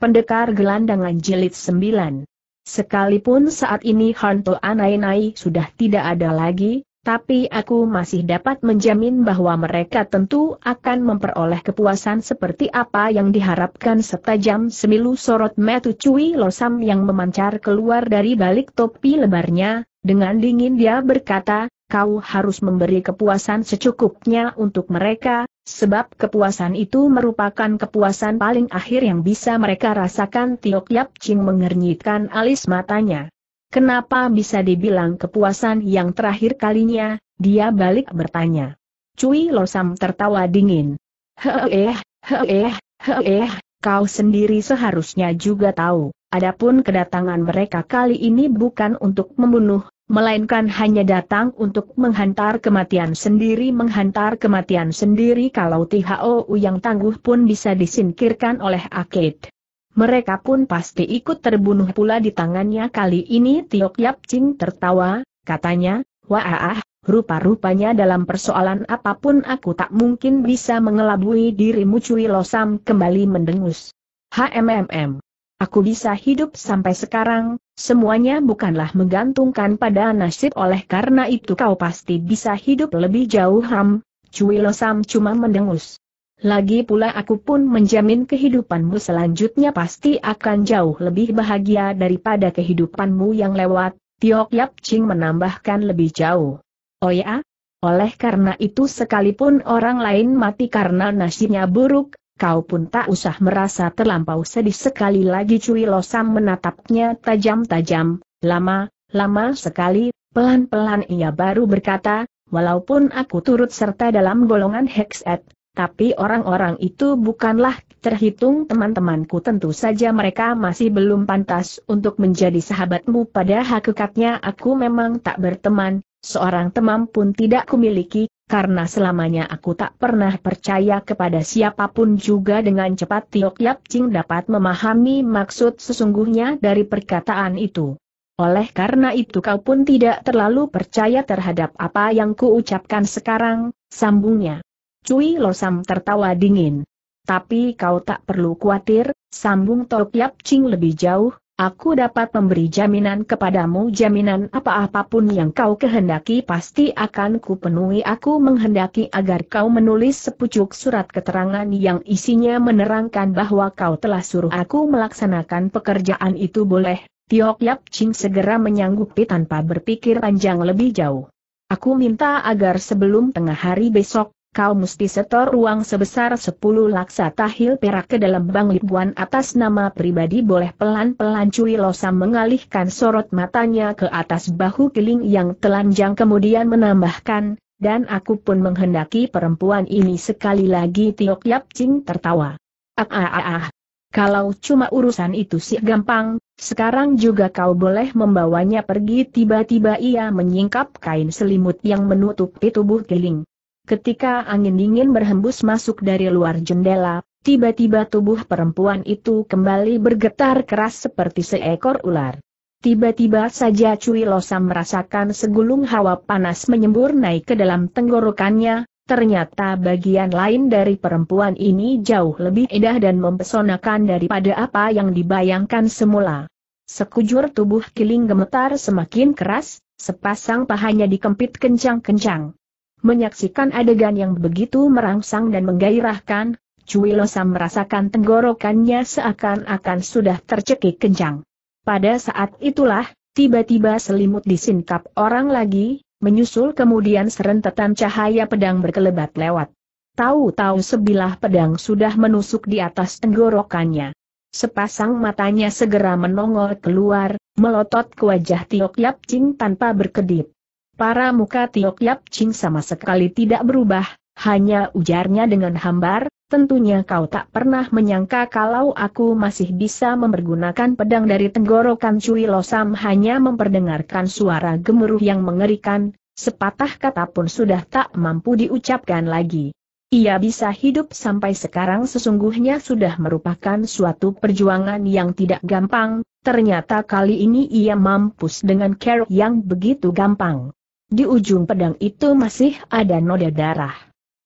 Pendekar Gelandangan Jilid 9 Sekalipun saat ini Hanto Anainai sudah tidak ada lagi, tapi aku masih dapat menjamin bahwa mereka tentu akan memperoleh kepuasan seperti apa yang diharapkan setajam semilu sorot metu Cui Losam yang memancar keluar dari balik topi lebarnya, dengan dingin dia berkata, kau harus memberi kepuasan secukupnya untuk mereka, Sebab kepuasan itu merupakan kepuasan paling akhir yang bisa mereka rasakan Tiok Yap Ching mengernyitkan alis matanya. Kenapa bisa dibilang kepuasan yang terakhir kalinya, dia balik bertanya. Cui Losam tertawa dingin. eh, heeh, eh, kau sendiri seharusnya juga tahu, adapun kedatangan mereka kali ini bukan untuk membunuh, melainkan hanya datang untuk menghantar kematian sendiri menghantar kematian sendiri kalau THOU yang tangguh pun bisa disingkirkan oleh Akid. Mereka pun pasti ikut terbunuh pula di tangannya kali ini Tio Yap Ching tertawa, katanya, Wah, rupa-rupanya dalam persoalan apapun aku tak mungkin bisa mengelabui dirimu Cui Losam kembali mendengus. HMMM. Aku bisa hidup sampai sekarang, Semuanya bukanlah menggantungkan pada nasib oleh karena itu kau pasti bisa hidup lebih jauh Ham, Cui Losam cuma mendengus. Lagi pula aku pun menjamin kehidupanmu selanjutnya pasti akan jauh lebih bahagia daripada kehidupanmu yang lewat, Tiok Yap Ching menambahkan lebih jauh. Oh ya? Oleh karena itu sekalipun orang lain mati karena nasibnya buruk, kau pun tak usah merasa terlampau sedih sekali lagi Cui Losam menatapnya tajam-tajam, lama, lama sekali, pelan-pelan ia baru berkata, walaupun aku turut serta dalam golongan Hexet, tapi orang-orang itu bukanlah terhitung teman-temanku tentu saja mereka masih belum pantas untuk menjadi sahabatmu pada hakikatnya aku memang tak berteman, seorang teman pun tidak kumiliki, karena selamanya aku tak pernah percaya kepada siapapun juga dengan cepat Tiok Yap Ching dapat memahami maksud sesungguhnya dari perkataan itu. Oleh karena itu kau pun tidak terlalu percaya terhadap apa yang kuucapkan sekarang, sambungnya. Cui Losam tertawa dingin. Tapi kau tak perlu khawatir, sambung Tok Yap Ching lebih jauh, Aku dapat memberi jaminan kepadamu jaminan apa-apapun yang kau kehendaki pasti akan kupenuhi aku menghendaki agar kau menulis sepucuk surat keterangan yang isinya menerangkan bahwa kau telah suruh aku melaksanakan pekerjaan itu boleh. Tiok Yap Ching segera menyanggupi tanpa berpikir panjang lebih jauh. Aku minta agar sebelum tengah hari besok, kau mesti setor uang sebesar 10 laksa tahil perak ke dalam bank Lipuan atas nama pribadi boleh pelan-pelan Cui Losa mengalihkan sorot matanya ke atas bahu keling yang telanjang kemudian menambahkan, dan aku pun menghendaki perempuan ini sekali lagi Tiok Yap Ching tertawa. Ah ah ah ah. Kalau cuma urusan itu sih gampang, sekarang juga kau boleh membawanya pergi tiba-tiba ia menyingkap kain selimut yang menutupi tubuh keling. Ketika angin dingin berhembus masuk dari luar jendela, tiba-tiba tubuh perempuan itu kembali bergetar keras seperti seekor ular. Tiba-tiba saja Cui Losam merasakan segulung hawa panas menyembur naik ke dalam tenggorokannya, Ternyata bagian lain dari perempuan ini jauh lebih indah dan mempesonakan daripada apa yang dibayangkan semula. Sekujur tubuh kiling gemetar semakin keras, sepasang pahanya dikempit kencang-kencang. Menyaksikan adegan yang begitu merangsang dan menggairahkan, Cui Losam merasakan tenggorokannya seakan-akan sudah tercekik kencang. Pada saat itulah, tiba-tiba selimut disingkap orang lagi, menyusul kemudian serentetan cahaya pedang berkelebat lewat. Tahu-tahu sebilah pedang sudah menusuk di atas tenggorokannya. Sepasang matanya segera menongol keluar, melotot ke wajah Tiok Yap Ching tanpa berkedip. Para muka Tiok Yap Ching sama sekali tidak berubah, hanya ujarnya dengan hambar, tentunya kau tak pernah menyangka kalau aku masih bisa mempergunakan pedang dari tenggorokan Cui Losam hanya memperdengarkan suara gemuruh yang mengerikan, sepatah kata pun sudah tak mampu diucapkan lagi. Ia bisa hidup sampai sekarang sesungguhnya sudah merupakan suatu perjuangan yang tidak gampang, ternyata kali ini ia mampus dengan kerok yang begitu gampang. Di ujung pedang itu masih ada noda darah.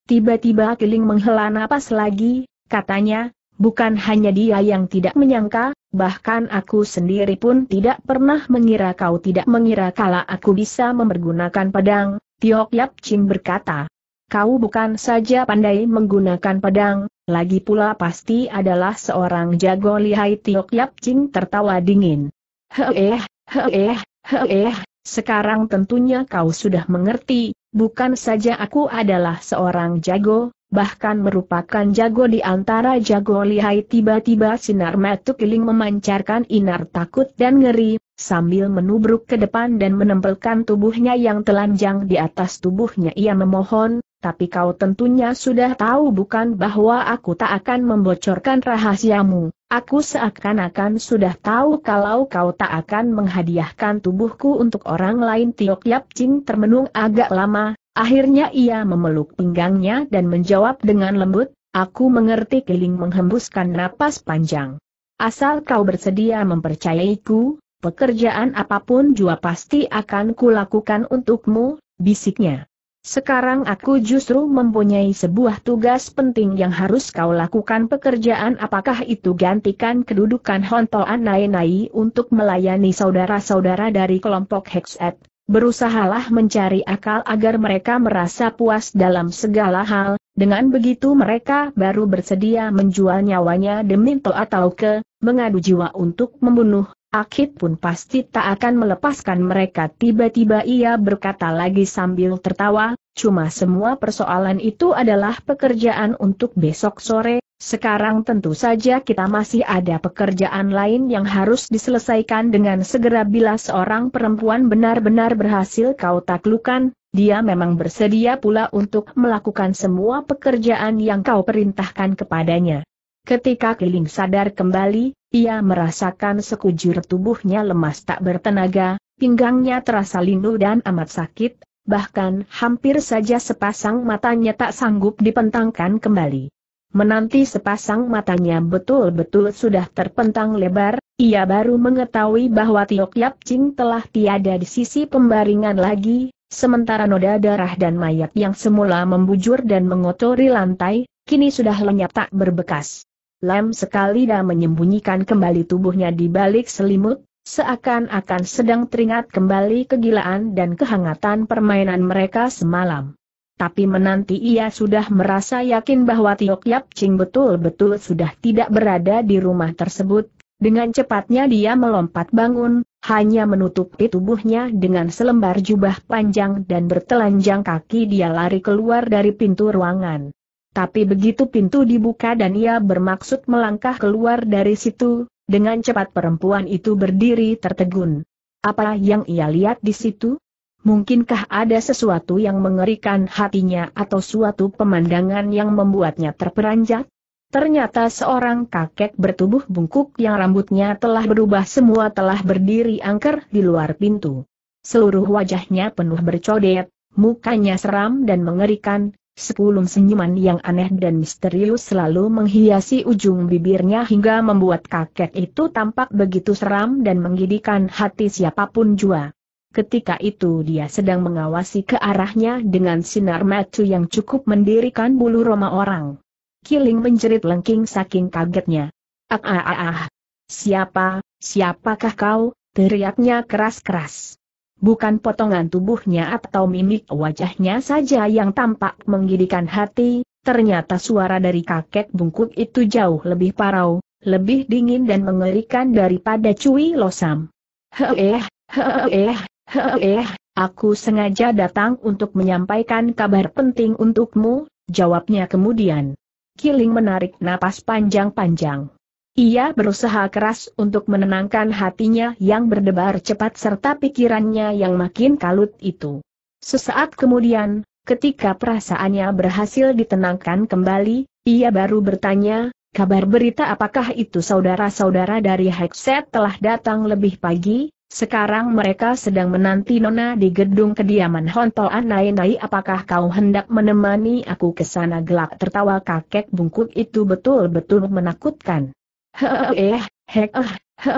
Tiba-tiba Kiling menghela napas lagi, katanya, bukan hanya dia yang tidak menyangka, bahkan aku sendiri pun tidak pernah mengira kau tidak mengira kala aku bisa mempergunakan pedang, Tiok Yap Ching berkata. Kau bukan saja pandai menggunakan pedang, lagi pula pasti adalah seorang jago lihai Tiok Yap Ching tertawa dingin. Heeh, heeh, heeh, sekarang tentunya kau sudah mengerti, bukan saja aku adalah seorang jago, bahkan merupakan jago di antara jago lihai tiba-tiba sinar metu kiling memancarkan inar takut dan ngeri, sambil menubruk ke depan dan menempelkan tubuhnya yang telanjang di atas tubuhnya ia memohon, tapi kau tentunya sudah tahu bukan bahwa aku tak akan membocorkan rahasiamu. Aku seakan-akan sudah tahu kalau kau tak akan menghadiahkan tubuhku untuk orang lain Tiok Yap Ching termenung agak lama, akhirnya ia memeluk pinggangnya dan menjawab dengan lembut, aku mengerti keling menghembuskan napas panjang. Asal kau bersedia mempercayaiku, pekerjaan apapun juga pasti akan kulakukan untukmu, bisiknya. Sekarang aku justru mempunyai sebuah tugas penting yang harus kau lakukan pekerjaan apakah itu gantikan kedudukan Hontoan Nai nai untuk melayani saudara-saudara dari kelompok Hexet. Berusahalah mencari akal agar mereka merasa puas dalam segala hal, dengan begitu mereka baru bersedia menjual nyawanya demi to atau ke, mengadu jiwa untuk membunuh, Akit pun pasti tak akan melepaskan mereka tiba-tiba ia berkata lagi sambil tertawa, cuma semua persoalan itu adalah pekerjaan untuk besok sore, sekarang tentu saja kita masih ada pekerjaan lain yang harus diselesaikan dengan segera bila seorang perempuan benar-benar berhasil kau taklukan, dia memang bersedia pula untuk melakukan semua pekerjaan yang kau perintahkan kepadanya. Ketika Keling sadar kembali, ia merasakan sekujur tubuhnya lemas tak bertenaga, pinggangnya terasa lindu dan amat sakit, bahkan hampir saja sepasang matanya tak sanggup dipentangkan kembali. Menanti sepasang matanya betul-betul sudah terpentang lebar, ia baru mengetahui bahwa Tiok Yap Ching telah tiada di sisi pembaringan lagi, sementara noda darah dan mayat yang semula membujur dan mengotori lantai, kini sudah lenyap tak berbekas. Lem sekali dan menyembunyikan kembali tubuhnya di balik selimut, seakan-akan sedang teringat kembali kegilaan dan kehangatan permainan mereka semalam. Tapi menanti ia sudah merasa yakin bahwa Tiok Yap Ching betul-betul sudah tidak berada di rumah tersebut. Dengan cepatnya dia melompat bangun, hanya menutupi tubuhnya dengan selembar jubah panjang dan bertelanjang kaki dia lari keluar dari pintu ruangan. Tapi begitu pintu dibuka dan ia bermaksud melangkah keluar dari situ, dengan cepat perempuan itu berdiri tertegun. Apa yang ia lihat di situ? Mungkinkah ada sesuatu yang mengerikan hatinya atau suatu pemandangan yang membuatnya terperanjat? Ternyata seorang kakek bertubuh bungkuk yang rambutnya telah berubah semua telah berdiri angker di luar pintu. Seluruh wajahnya penuh bercodet, mukanya seram dan mengerikan, Sepuluh senyuman yang aneh dan misterius selalu menghiasi ujung bibirnya hingga membuat kakek itu tampak begitu seram dan menggidikan hati siapapun jua. Ketika itu dia sedang mengawasi ke arahnya dengan sinar mata yang cukup mendirikan bulu roma orang. Kiling menjerit lengking saking kagetnya. Ah ah ah ah. Siapa, siapakah kau? teriaknya keras-keras bukan potongan tubuhnya atau mimik wajahnya saja yang tampak menggidikan hati, ternyata suara dari kakek bungkuk itu jauh lebih parau, lebih dingin dan mengerikan daripada cuy Losam. eh, eh. aku sengaja datang untuk menyampaikan kabar penting untukmu, jawabnya kemudian. Killing menarik napas panjang-panjang. Ia berusaha keras untuk menenangkan hatinya yang berdebar cepat serta pikirannya yang makin kalut itu. Sesaat kemudian, ketika perasaannya berhasil ditenangkan kembali, ia baru bertanya, kabar berita apakah itu saudara-saudara dari Hexet telah datang lebih pagi, sekarang mereka sedang menanti Nona di gedung kediaman Honto anai apakah kau hendak menemani aku ke sana gelap tertawa kakek bungkuk itu betul-betul menakutkan. Heh, heh,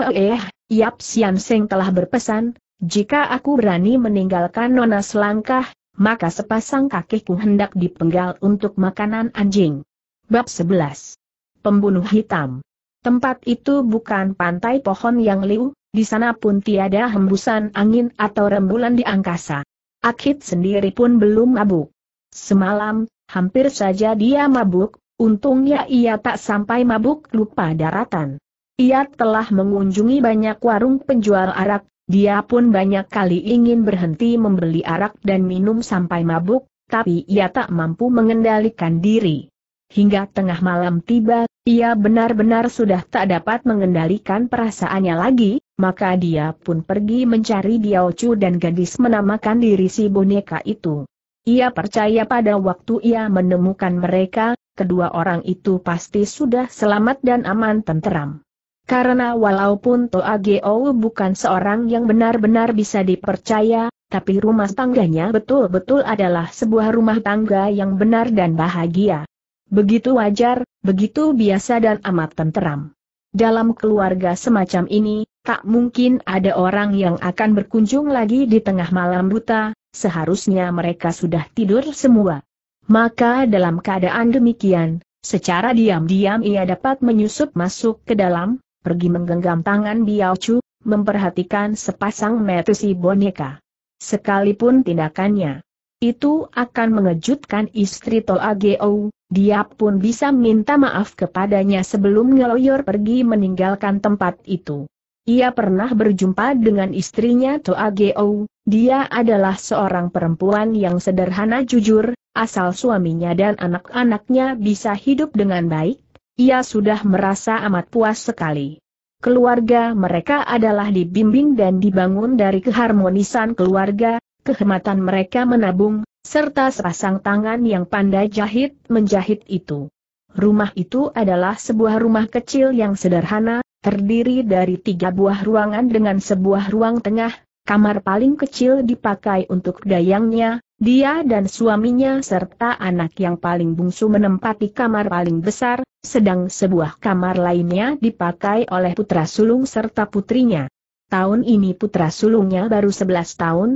eh, Yap Sian Seng telah berpesan, jika aku berani meninggalkan nona selangkah, maka sepasang kakiku hendak dipenggal untuk makanan anjing. Bab 11. Pembunuh Hitam Tempat itu bukan pantai pohon yang liu, di sana pun tiada hembusan angin atau rembulan di angkasa. Akit sendiri pun belum mabuk. Semalam, hampir saja dia mabuk, Untungnya ia tak sampai mabuk lupa daratan. Ia telah mengunjungi banyak warung penjual arak, dia pun banyak kali ingin berhenti membeli arak dan minum sampai mabuk, tapi ia tak mampu mengendalikan diri. Hingga tengah malam tiba, ia benar-benar sudah tak dapat mengendalikan perasaannya lagi, maka dia pun pergi mencari Biaocu dan gadis menamakan diri si boneka itu. Ia percaya pada waktu ia menemukan mereka, kedua orang itu pasti sudah selamat dan aman tenteram. Karena walaupun Toa Geo bukan seorang yang benar-benar bisa dipercaya, tapi rumah tangganya betul-betul adalah sebuah rumah tangga yang benar dan bahagia. Begitu wajar, begitu biasa dan amat tenteram. Dalam keluarga semacam ini, tak mungkin ada orang yang akan berkunjung lagi di tengah malam buta, seharusnya mereka sudah tidur semua. Maka dalam keadaan demikian, secara diam-diam ia dapat menyusup masuk ke dalam, pergi menggenggam tangan Biao Chu, memperhatikan sepasang mata boneka. Sekalipun tindakannya itu akan mengejutkan istri Toa Geo, dia pun bisa minta maaf kepadanya sebelum ngeloyor pergi meninggalkan tempat itu. Ia pernah berjumpa dengan istrinya Toa Geo, dia adalah seorang perempuan yang sederhana jujur, asal suaminya dan anak-anaknya bisa hidup dengan baik, ia sudah merasa amat puas sekali. Keluarga mereka adalah dibimbing dan dibangun dari keharmonisan keluarga, kehematan mereka menabung, serta sepasang tangan yang pandai jahit menjahit itu. Rumah itu adalah sebuah rumah kecil yang sederhana, terdiri dari tiga buah ruangan dengan sebuah ruang tengah, kamar paling kecil dipakai untuk dayangnya, dia dan suaminya serta anak yang paling bungsu menempati kamar paling besar, sedang sebuah kamar lainnya dipakai oleh putra sulung serta putrinya. Tahun ini putra sulungnya baru 11 tahun.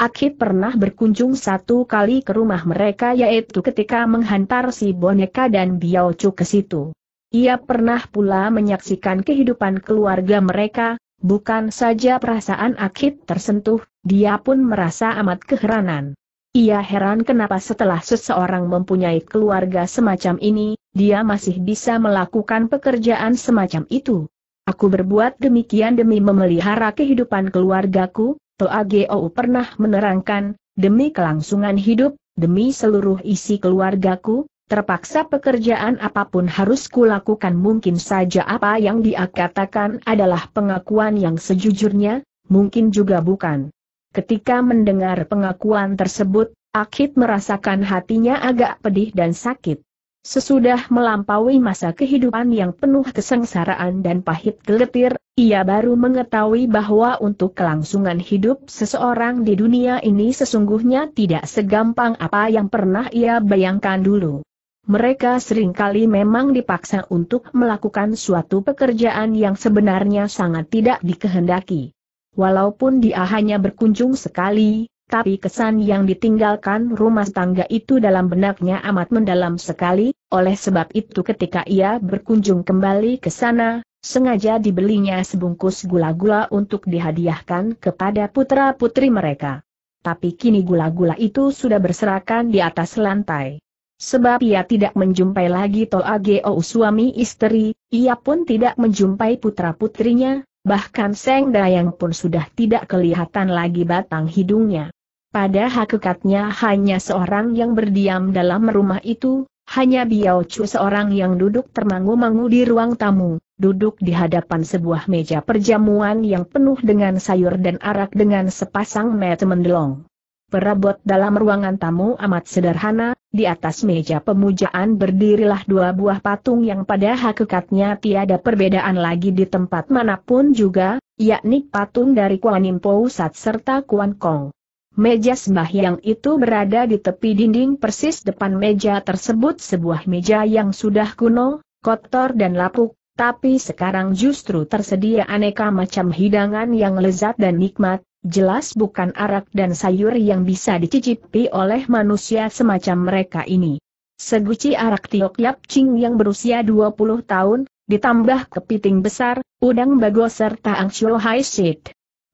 Akid pernah berkunjung satu kali ke rumah mereka yaitu ketika menghantar si boneka dan Biaocu ke situ. Ia pernah pula menyaksikan kehidupan keluarga mereka, bukan saja perasaan Akid tersentuh, dia pun merasa amat keheranan. Ia heran kenapa setelah seseorang mempunyai keluarga semacam ini, dia masih bisa melakukan pekerjaan semacam itu. Aku berbuat demikian demi memelihara kehidupan keluargaku, Toa Toageo pernah menerangkan, demi kelangsungan hidup, demi seluruh isi keluargaku, Terpaksa pekerjaan apapun harus kulakukan mungkin saja apa yang dia katakan adalah pengakuan yang sejujurnya, mungkin juga bukan. Ketika mendengar pengakuan tersebut, Akid merasakan hatinya agak pedih dan sakit. Sesudah melampaui masa kehidupan yang penuh kesengsaraan dan pahit geletir, ia baru mengetahui bahwa untuk kelangsungan hidup seseorang di dunia ini sesungguhnya tidak segampang apa yang pernah ia bayangkan dulu. Mereka seringkali memang dipaksa untuk melakukan suatu pekerjaan yang sebenarnya sangat tidak dikehendaki. Walaupun dia hanya berkunjung sekali, tapi kesan yang ditinggalkan rumah tangga itu dalam benaknya amat mendalam sekali, oleh sebab itu ketika ia berkunjung kembali ke sana, sengaja dibelinya sebungkus gula-gula untuk dihadiahkan kepada putra-putri mereka. Tapi kini gula-gula itu sudah berserakan di atas lantai. Sebab ia tidak menjumpai lagi Tol Ageo suami istri, ia pun tidak menjumpai putra-putrinya, Bahkan Seng Dayang pun sudah tidak kelihatan lagi batang hidungnya. Pada hakikatnya hanya seorang yang berdiam dalam rumah itu, hanya Biao Chu seorang yang duduk termangu-mangu di ruang tamu, duduk di hadapan sebuah meja perjamuan yang penuh dengan sayur dan arak dengan sepasang mata mendelong. Perabot dalam ruangan tamu amat sederhana, di atas meja pemujaan berdirilah dua buah patung yang pada hakikatnya tiada perbedaan lagi di tempat manapun juga, yakni patung dari Kuan Im Pusat serta Kuan Kong. Meja sembahyang itu berada di tepi dinding persis depan meja tersebut sebuah meja yang sudah kuno, kotor dan lapuk, tapi sekarang justru tersedia aneka macam hidangan yang lezat dan nikmat, jelas bukan arak dan sayur yang bisa dicicipi oleh manusia semacam mereka ini. Seguci arak Tiok Yap Ching yang berusia 20 tahun, ditambah kepiting besar, udang bago serta angsuo high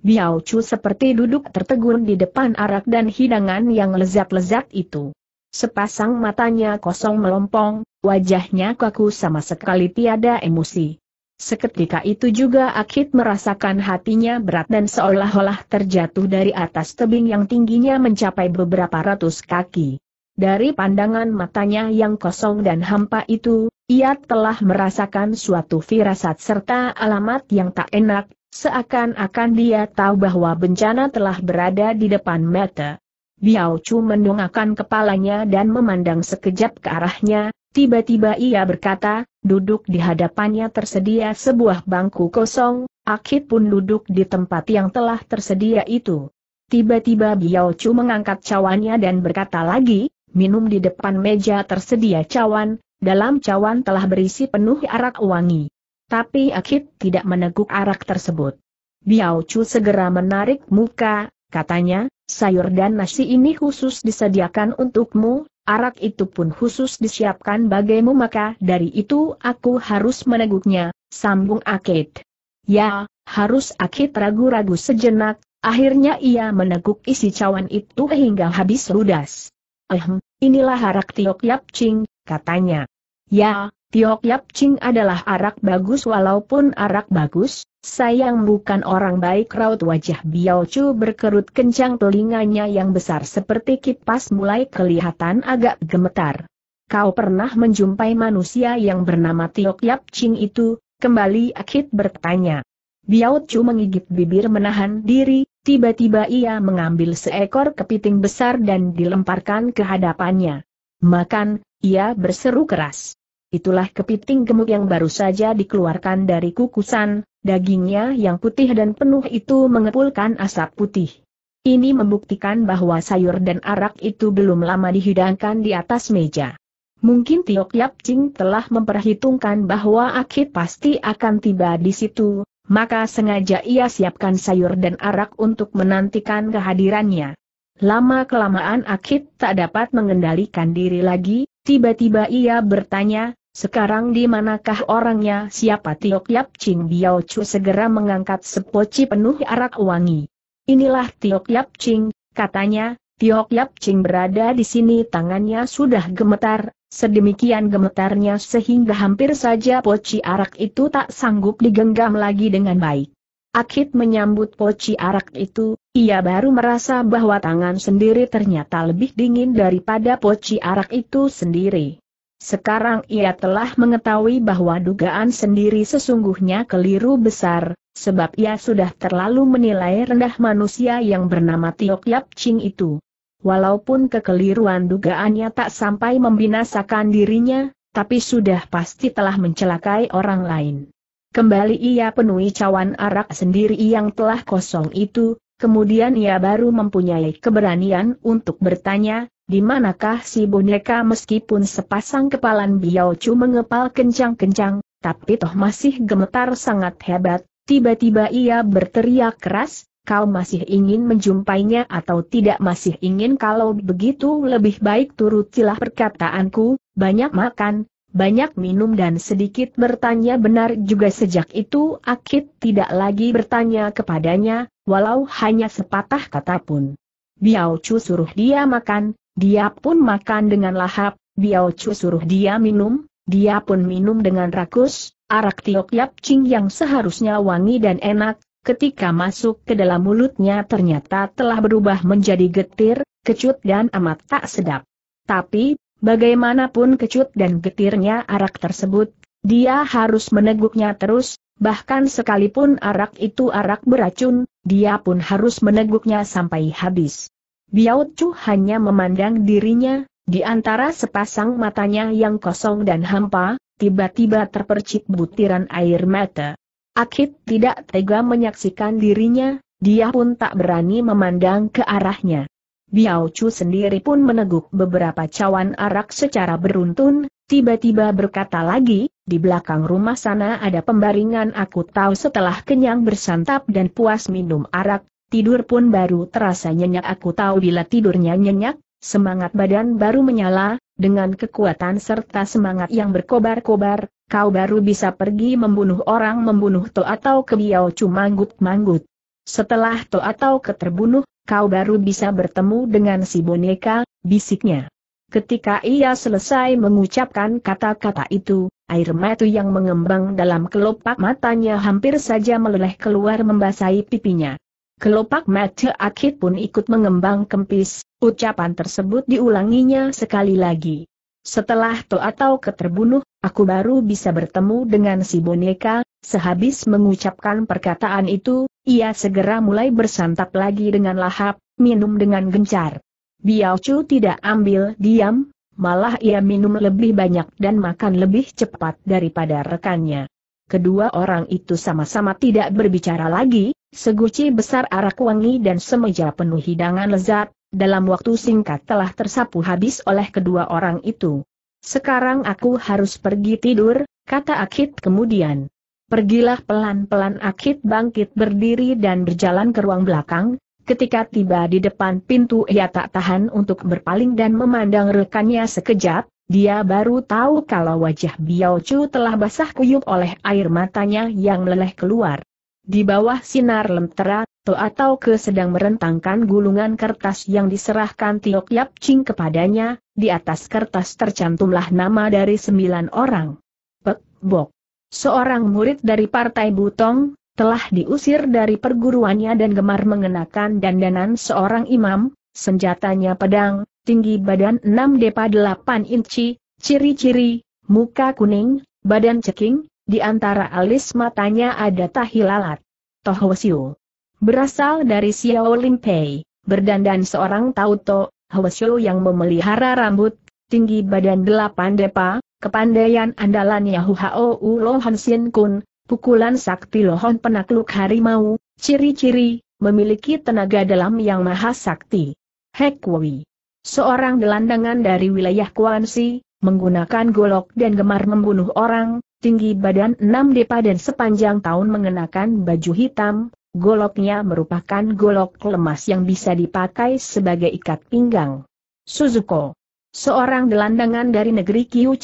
Biao Chu seperti duduk tertegun di depan arak dan hidangan yang lezat-lezat itu. Sepasang matanya kosong melompong, wajahnya kaku sama sekali tiada emosi. Seketika itu juga Akit merasakan hatinya berat dan seolah-olah terjatuh dari atas tebing yang tingginya mencapai beberapa ratus kaki. Dari pandangan matanya yang kosong dan hampa itu, ia telah merasakan suatu firasat serta alamat yang tak enak, seakan-akan dia tahu bahwa bencana telah berada di depan mata. Biao Chu mendongakkan kepalanya dan memandang sekejap ke arahnya, Tiba-tiba ia berkata, duduk di hadapannya tersedia sebuah bangku kosong, Akid pun duduk di tempat yang telah tersedia itu. Tiba-tiba Biao Chu mengangkat cawannya dan berkata lagi, minum di depan meja tersedia cawan, dalam cawan telah berisi penuh arak wangi. Tapi Akit tidak meneguk arak tersebut. Biao Chu segera menarik muka, katanya, sayur dan nasi ini khusus disediakan untukmu, Arak itu pun khusus disiapkan bagaimu maka dari itu aku harus meneguknya, sambung Akid. Ya, harus Akid ragu-ragu sejenak, akhirnya ia meneguk isi cawan itu hingga habis ludas. Ehm, inilah harak Tiok Yap Ching, katanya. Ya, Tiok Yap Ching adalah arak bagus walaupun arak bagus, sayang bukan orang baik raut wajah Biao Chu berkerut kencang telinganya yang besar seperti kipas mulai kelihatan agak gemetar. Kau pernah menjumpai manusia yang bernama Tiok Yap Ching itu, kembali Akit bertanya. Biao Chu mengigit bibir menahan diri, tiba-tiba ia mengambil seekor kepiting besar dan dilemparkan ke hadapannya. Makan, ia berseru keras itulah kepiting gemuk yang baru saja dikeluarkan dari kukusan, dagingnya yang putih dan penuh itu mengepulkan asap putih. Ini membuktikan bahwa sayur dan arak itu belum lama dihidangkan di atas meja. Mungkin Tiok Yap Ching telah memperhitungkan bahwa Akit pasti akan tiba di situ, maka sengaja ia siapkan sayur dan arak untuk menantikan kehadirannya. Lama-kelamaan Akit tak dapat mengendalikan diri lagi, tiba-tiba ia bertanya, sekarang di manakah orangnya siapa Tiok Yap Ching Biao Chu segera mengangkat sepoci penuh arak wangi. Inilah Tiok Yap Ching, katanya, Tiok Yap Ching berada di sini tangannya sudah gemetar, sedemikian gemetarnya sehingga hampir saja poci arak itu tak sanggup digenggam lagi dengan baik. Akit menyambut poci arak itu, ia baru merasa bahwa tangan sendiri ternyata lebih dingin daripada poci arak itu sendiri. Sekarang ia telah mengetahui bahwa dugaan sendiri sesungguhnya keliru besar, sebab ia sudah terlalu menilai rendah manusia yang bernama Tiok Yap Ching itu. Walaupun kekeliruan dugaannya tak sampai membinasakan dirinya, tapi sudah pasti telah mencelakai orang lain. Kembali ia penuhi cawan arak sendiri yang telah kosong itu, Kemudian ia baru mempunyai keberanian untuk bertanya, di manakah si boneka meskipun sepasang kepalan Chu mengepal kencang-kencang, tapi toh masih gemetar sangat hebat, tiba-tiba ia berteriak keras, kau masih ingin menjumpainya atau tidak masih ingin kalau begitu lebih baik turutilah perkataanku, banyak makan, banyak minum dan sedikit bertanya benar juga sejak itu Akit tidak lagi bertanya kepadanya, walau hanya sepatah kata pun. Biao Chu suruh dia makan, dia pun makan dengan lahap, Biao Chu suruh dia minum, dia pun minum dengan rakus, arak tiok yap cing yang seharusnya wangi dan enak, ketika masuk ke dalam mulutnya ternyata telah berubah menjadi getir, kecut dan amat tak sedap. Tapi, bagaimanapun kecut dan getirnya arak tersebut, dia harus meneguknya terus, bahkan sekalipun arak itu arak beracun, dia pun harus meneguknya sampai habis. Biao Chu hanya memandang dirinya, di antara sepasang matanya yang kosong dan hampa, tiba-tiba terpercik butiran air mata. Akit tidak tega menyaksikan dirinya, dia pun tak berani memandang ke arahnya. Biao Chu sendiri pun meneguk beberapa cawan arak secara beruntun, tiba-tiba berkata lagi, di belakang rumah sana ada pembaringan aku tahu setelah kenyang bersantap dan puas minum arak, tidur pun baru terasa nyenyak aku tahu bila tidurnya nyenyak, semangat badan baru menyala, dengan kekuatan serta semangat yang berkobar-kobar, kau baru bisa pergi membunuh orang membunuh to atau kebiau cumanggut-manggut. Setelah to atau keterbunuh, kau baru bisa bertemu dengan si boneka, bisiknya. Ketika ia selesai mengucapkan kata-kata itu, air mata yang mengembang dalam kelopak matanya hampir saja meleleh keluar membasahi pipinya. Kelopak mata akhir pun ikut mengembang kempis, ucapan tersebut diulanginya sekali lagi. Setelah to atau keterbunuh, aku baru bisa bertemu dengan si boneka, sehabis mengucapkan perkataan itu, ia segera mulai bersantap lagi dengan lahap, minum dengan gencar. Biao Chu tidak ambil diam, malah ia minum lebih banyak dan makan lebih cepat daripada rekannya. Kedua orang itu sama-sama tidak berbicara lagi, seguci besar arak wangi dan semeja penuh hidangan lezat, dalam waktu singkat telah tersapu habis oleh kedua orang itu. Sekarang aku harus pergi tidur, kata Akit kemudian. Pergilah pelan-pelan Akit bangkit berdiri dan berjalan ke ruang belakang, Ketika tiba di depan pintu ia tak tahan untuk berpaling dan memandang rekannya sekejap, dia baru tahu kalau wajah Biao Chu telah basah kuyup oleh air matanya yang meleleh keluar. Di bawah sinar lentera, To atau Ke sedang merentangkan gulungan kertas yang diserahkan Tiok Yap Ching kepadanya, di atas kertas tercantumlah nama dari sembilan orang. Pek, Bok. Seorang murid dari Partai Butong, telah diusir dari perguruannya dan gemar mengenakan dandanan seorang imam, senjatanya pedang, tinggi badan 6 depa 8 inci, ciri-ciri, muka kuning, badan ceking, di antara alis matanya ada tahi lalat. Tohwasiu. Berasal dari Xiao Limpei, berdandan seorang Tauto, Hwasyu yang memelihara rambut, tinggi badan 8 depa, kepandaian andalannya Yahuhao Ulo Kun, Pukulan sakti lohon penakluk harimau, ciri-ciri, memiliki tenaga dalam yang maha sakti. Hekwi. Seorang gelandangan dari wilayah Kuansi, menggunakan golok dan gemar membunuh orang, tinggi badan 6 depa dan sepanjang tahun mengenakan baju hitam, goloknya merupakan golok lemas yang bisa dipakai sebagai ikat pinggang. Suzuko. Seorang gelandangan dari negeri Kyu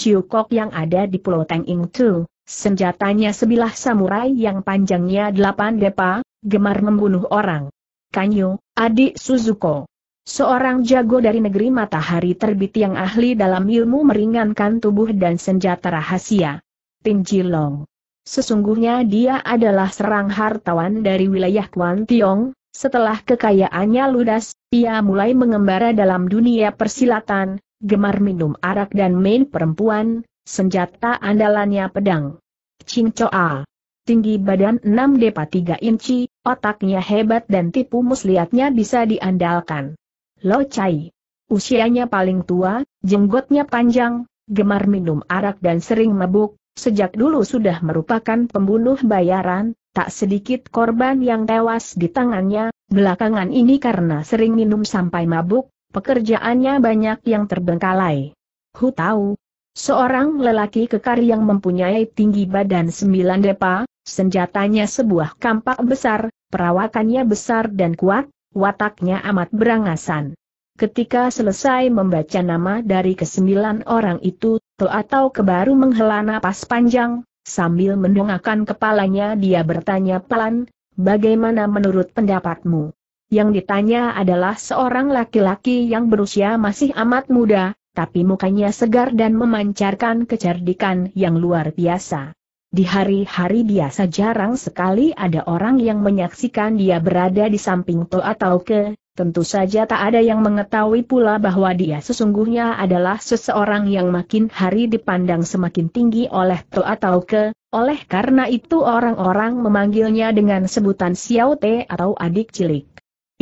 yang ada di Pulau Teng Ing Tu, Senjatanya sebilah samurai yang panjangnya delapan depa, gemar membunuh orang. Kanyo, adik Suzuko. Seorang jago dari negeri matahari terbit yang ahli dalam ilmu meringankan tubuh dan senjata rahasia. Jilong. Sesungguhnya dia adalah serang hartawan dari wilayah Kuan Tiong, setelah kekayaannya ludas, ia mulai mengembara dalam dunia persilatan, gemar minum arak dan main perempuan, Senjata andalannya pedang. Ching Choa. Tinggi badan 6 depa 3 inci, otaknya hebat dan tipu muslihatnya bisa diandalkan. Lo Chai. Usianya paling tua, jenggotnya panjang, gemar minum arak dan sering mabuk, sejak dulu sudah merupakan pembunuh bayaran, tak sedikit korban yang tewas di tangannya, belakangan ini karena sering minum sampai mabuk, pekerjaannya banyak yang terbengkalai. Hu tahu, Seorang lelaki kekar yang mempunyai tinggi badan sembilan depa, senjatanya sebuah kampak besar, perawakannya besar dan kuat, wataknya amat berangasan. Ketika selesai membaca nama dari kesembilan orang itu, atau kebaru menghela napas panjang, sambil mendongakkan kepalanya dia bertanya pelan, bagaimana menurut pendapatmu? Yang ditanya adalah seorang laki-laki yang berusia masih amat muda, tapi mukanya segar dan memancarkan kecerdikan yang luar biasa. Di hari-hari biasa jarang sekali ada orang yang menyaksikan dia berada di samping To atau Ke, tentu saja tak ada yang mengetahui pula bahwa dia sesungguhnya adalah seseorang yang makin hari dipandang semakin tinggi oleh To atau Ke, oleh karena itu orang-orang memanggilnya dengan sebutan Xiao Te atau adik cilik.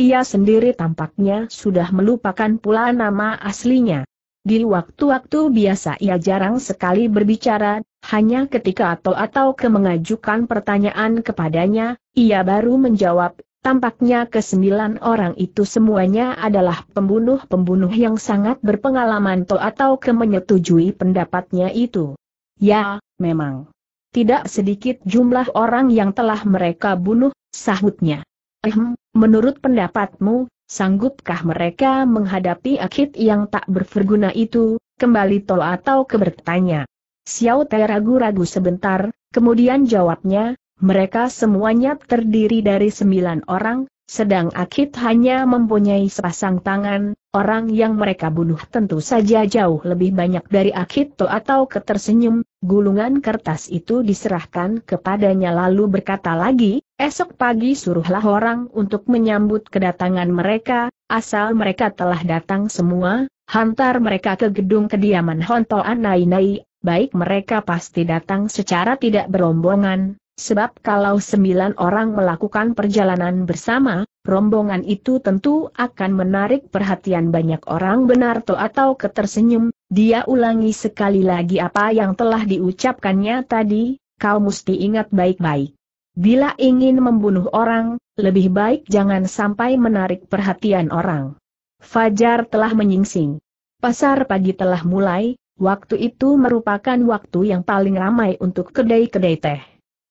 Ia sendiri tampaknya sudah melupakan pula nama aslinya. Di waktu-waktu biasa ia jarang sekali berbicara, hanya ketika atau-atau ke mengajukan pertanyaan kepadanya, ia baru menjawab, tampaknya kesembilan orang itu semuanya adalah pembunuh-pembunuh yang sangat berpengalaman atau atau ke menyetujui pendapatnya itu. Ya, memang. Tidak sedikit jumlah orang yang telah mereka bunuh, sahutnya. Ehm, menurut pendapatmu, Sanggupkah mereka menghadapi akid yang tak berverguna itu, kembali tol atau kebertanya? Xiao Te ragu-ragu sebentar, kemudian jawabnya, mereka semuanya terdiri dari sembilan orang, sedang akid hanya mempunyai sepasang tangan, orang yang mereka bunuh tentu saja jauh lebih banyak dari akid. to atau ketersenyum, gulungan kertas itu diserahkan kepadanya lalu berkata lagi, Esok pagi suruhlah orang untuk menyambut kedatangan mereka, asal mereka telah datang semua, hantar mereka ke gedung kediaman Honto Anainai, baik mereka pasti datang secara tidak berombongan, sebab kalau sembilan orang melakukan perjalanan bersama, rombongan itu tentu akan menarik perhatian banyak orang benar to atau ketersenyum, dia ulangi sekali lagi apa yang telah diucapkannya tadi, kau mesti ingat baik-baik. Bila ingin membunuh orang, lebih baik jangan sampai menarik perhatian orang. Fajar telah menyingsing. Pasar pagi telah mulai, waktu itu merupakan waktu yang paling ramai untuk kedai-kedai teh.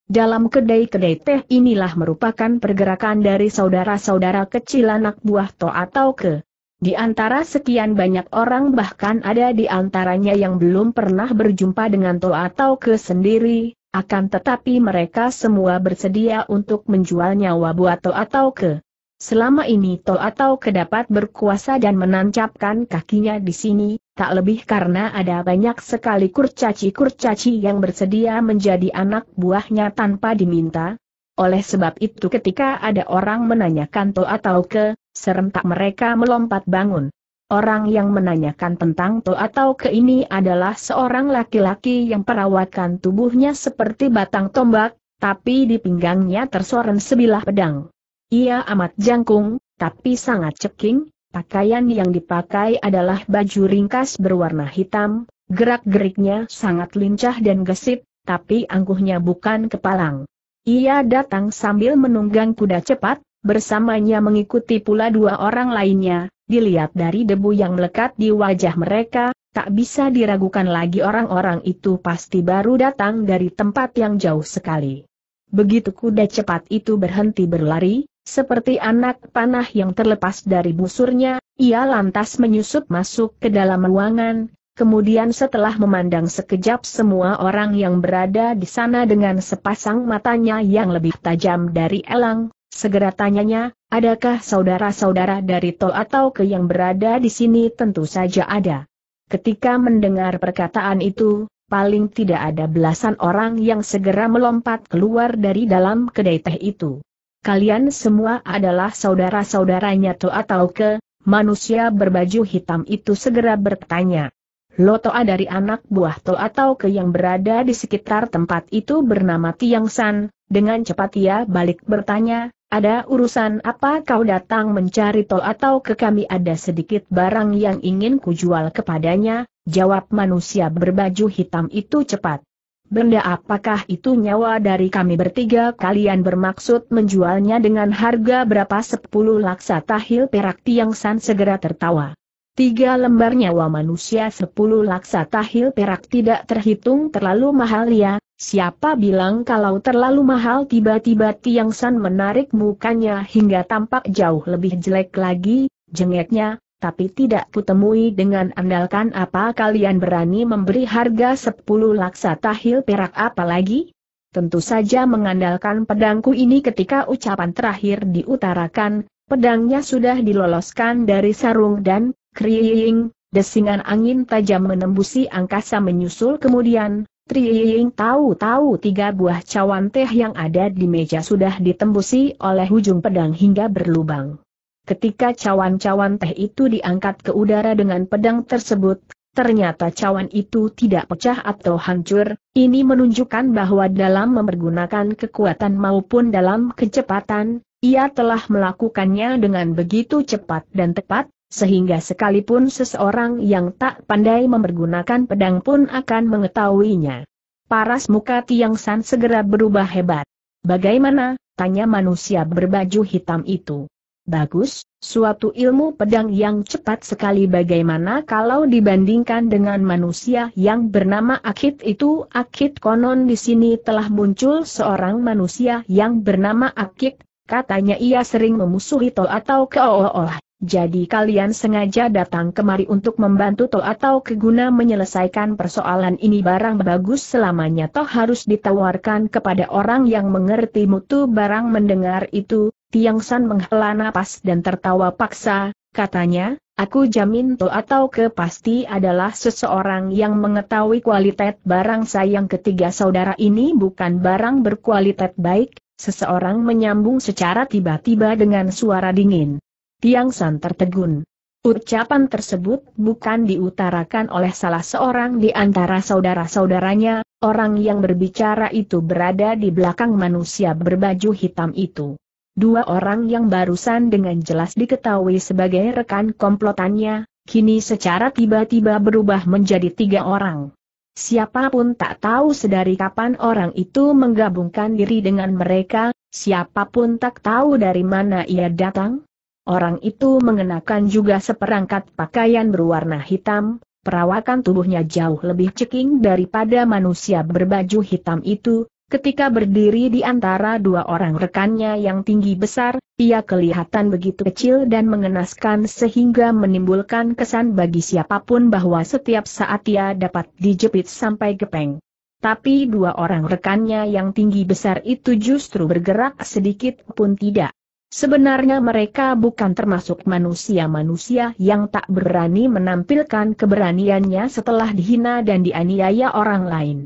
Dalam kedai-kedai teh inilah merupakan pergerakan dari saudara-saudara kecil anak buah To atau ke. Di antara sekian banyak orang bahkan ada di antaranya yang belum pernah berjumpa dengan To atau ke sendiri, akan tetapi mereka semua bersedia untuk menjual nyawa atau ke. Selama ini To atau Ke dapat berkuasa dan menancapkan kakinya di sini, tak lebih karena ada banyak sekali kurcaci-kurcaci yang bersedia menjadi anak buahnya tanpa diminta. Oleh sebab itu ketika ada orang menanyakan To atau ke, serentak mereka melompat bangun. Orang yang menanyakan tentang To atau Ke ini adalah seorang laki-laki yang perawakan tubuhnya seperti batang tombak, tapi di pinggangnya tersorong sebilah pedang. Ia amat jangkung, tapi sangat ceking, pakaian yang dipakai adalah baju ringkas berwarna hitam, gerak-geriknya sangat lincah dan gesit, tapi angkuhnya bukan kepalang. Ia datang sambil menunggang kuda cepat, bersamanya mengikuti pula dua orang lainnya, Dilihat dari debu yang melekat di wajah mereka, tak bisa diragukan lagi orang-orang itu pasti baru datang dari tempat yang jauh sekali. Begitu kuda cepat itu berhenti berlari, seperti anak panah yang terlepas dari busurnya, ia lantas menyusup masuk ke dalam ruangan, kemudian setelah memandang sekejap semua orang yang berada di sana dengan sepasang matanya yang lebih tajam dari elang, segera tanyanya, Adakah saudara-saudara dari Tol atau Ke yang berada di sini tentu saja ada. Ketika mendengar perkataan itu, paling tidak ada belasan orang yang segera melompat keluar dari dalam kedai teh itu. Kalian semua adalah saudara-saudaranya Tol atau Ke, manusia berbaju hitam itu segera bertanya. Lotoa dari anak buah Tol atau Ke yang berada di sekitar tempat itu bernama Tiang San, dengan cepat ia balik bertanya, ada urusan apa kau datang mencari Tol atau ke kami ada sedikit barang yang ingin kujual kepadanya, jawab manusia berbaju hitam itu cepat. Benda apakah itu nyawa dari kami bertiga kalian bermaksud menjualnya dengan harga berapa sepuluh laksa tahil perak tiang san segera tertawa. Tiga lembar nyawa manusia sepuluh laksa tahil perak tidak terhitung terlalu mahal ya, Siapa bilang kalau terlalu mahal tiba-tiba Tiang San menarik mukanya hingga tampak jauh lebih jelek lagi, jengeknya, tapi tidak kutemui dengan andalkan apa kalian berani memberi harga 10 laksa tahil perak apalagi? Tentu saja mengandalkan pedangku ini ketika ucapan terakhir diutarakan, pedangnya sudah diloloskan dari sarung dan, kriing, desingan angin tajam menembusi angkasa menyusul kemudian, Triying tahu-tahu tiga buah cawan teh yang ada di meja sudah ditembusi oleh ujung pedang hingga berlubang. Ketika cawan-cawan teh itu diangkat ke udara dengan pedang tersebut, ternyata cawan itu tidak pecah atau hancur, ini menunjukkan bahwa dalam mempergunakan kekuatan maupun dalam kecepatan, ia telah melakukannya dengan begitu cepat dan tepat, sehingga sekalipun seseorang yang tak pandai mempergunakan pedang pun akan mengetahuinya. Paras muka Tiang San segera berubah hebat. Bagaimana, tanya manusia berbaju hitam itu. Bagus, suatu ilmu pedang yang cepat sekali bagaimana kalau dibandingkan dengan manusia yang bernama Akit itu Akit konon di sini telah muncul seorang manusia yang bernama Akit, katanya ia sering memusuhi To atau Keooh. Jadi kalian sengaja datang kemari untuk membantu Toh atau keguna menyelesaikan persoalan ini barang bagus selamanya Toh harus ditawarkan kepada orang yang mengerti mutu barang mendengar itu, Tiang San menghela napas dan tertawa paksa, katanya, Aku jamin to atau kepasti adalah seseorang yang mengetahui kualitas barang sayang ketiga saudara ini bukan barang berkualitas baik, seseorang menyambung secara tiba-tiba dengan suara dingin. Tiang San tertegun. Ucapan tersebut bukan diutarakan oleh salah seorang di antara saudara-saudaranya, orang yang berbicara itu berada di belakang manusia berbaju hitam itu. Dua orang yang barusan dengan jelas diketahui sebagai rekan komplotannya, kini secara tiba-tiba berubah menjadi tiga orang. Siapapun tak tahu sedari kapan orang itu menggabungkan diri dengan mereka, siapapun tak tahu dari mana ia datang, Orang itu mengenakan juga seperangkat pakaian berwarna hitam, perawakan tubuhnya jauh lebih ceking daripada manusia berbaju hitam itu, ketika berdiri di antara dua orang rekannya yang tinggi besar, ia kelihatan begitu kecil dan mengenaskan sehingga menimbulkan kesan bagi siapapun bahwa setiap saat ia dapat dijepit sampai gepeng. Tapi dua orang rekannya yang tinggi besar itu justru bergerak sedikit pun tidak. Sebenarnya mereka bukan termasuk manusia-manusia yang tak berani menampilkan keberaniannya setelah dihina dan dianiaya orang lain.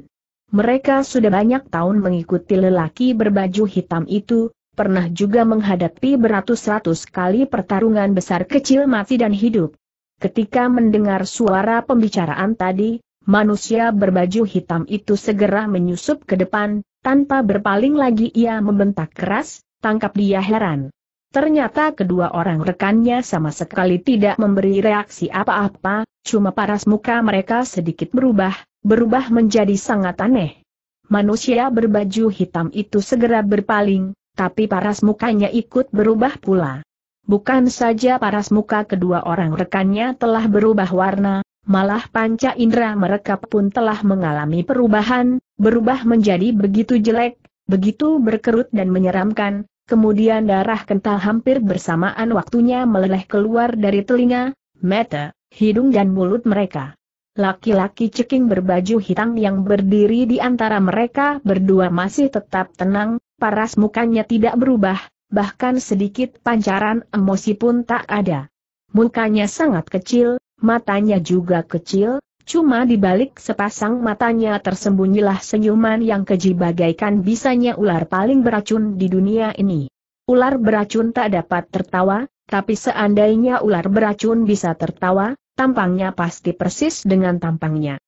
Mereka sudah banyak tahun mengikuti lelaki berbaju hitam itu, pernah juga menghadapi beratus-ratus kali pertarungan besar kecil mati dan hidup. Ketika mendengar suara pembicaraan tadi, manusia berbaju hitam itu segera menyusup ke depan, tanpa berpaling lagi ia membentak keras, Tangkap dia heran. Ternyata kedua orang rekannya sama sekali tidak memberi reaksi apa-apa, cuma paras muka mereka sedikit berubah, berubah menjadi sangat aneh. Manusia berbaju hitam itu segera berpaling, tapi paras mukanya ikut berubah pula. Bukan saja paras muka kedua orang rekannya telah berubah warna, malah panca indera mereka pun telah mengalami perubahan, berubah menjadi begitu jelek, begitu berkerut dan menyeramkan, kemudian darah kental hampir bersamaan waktunya meleleh keluar dari telinga, mata, hidung dan mulut mereka. Laki-laki ceking berbaju hitam yang berdiri di antara mereka berdua masih tetap tenang, paras mukanya tidak berubah, bahkan sedikit pancaran emosi pun tak ada. Mukanya sangat kecil, matanya juga kecil, Cuma di balik sepasang matanya tersembunyilah senyuman yang keji bagaikan bisanya ular paling beracun di dunia ini. Ular beracun tak dapat tertawa, tapi seandainya ular beracun bisa tertawa, tampangnya pasti persis dengan tampangnya.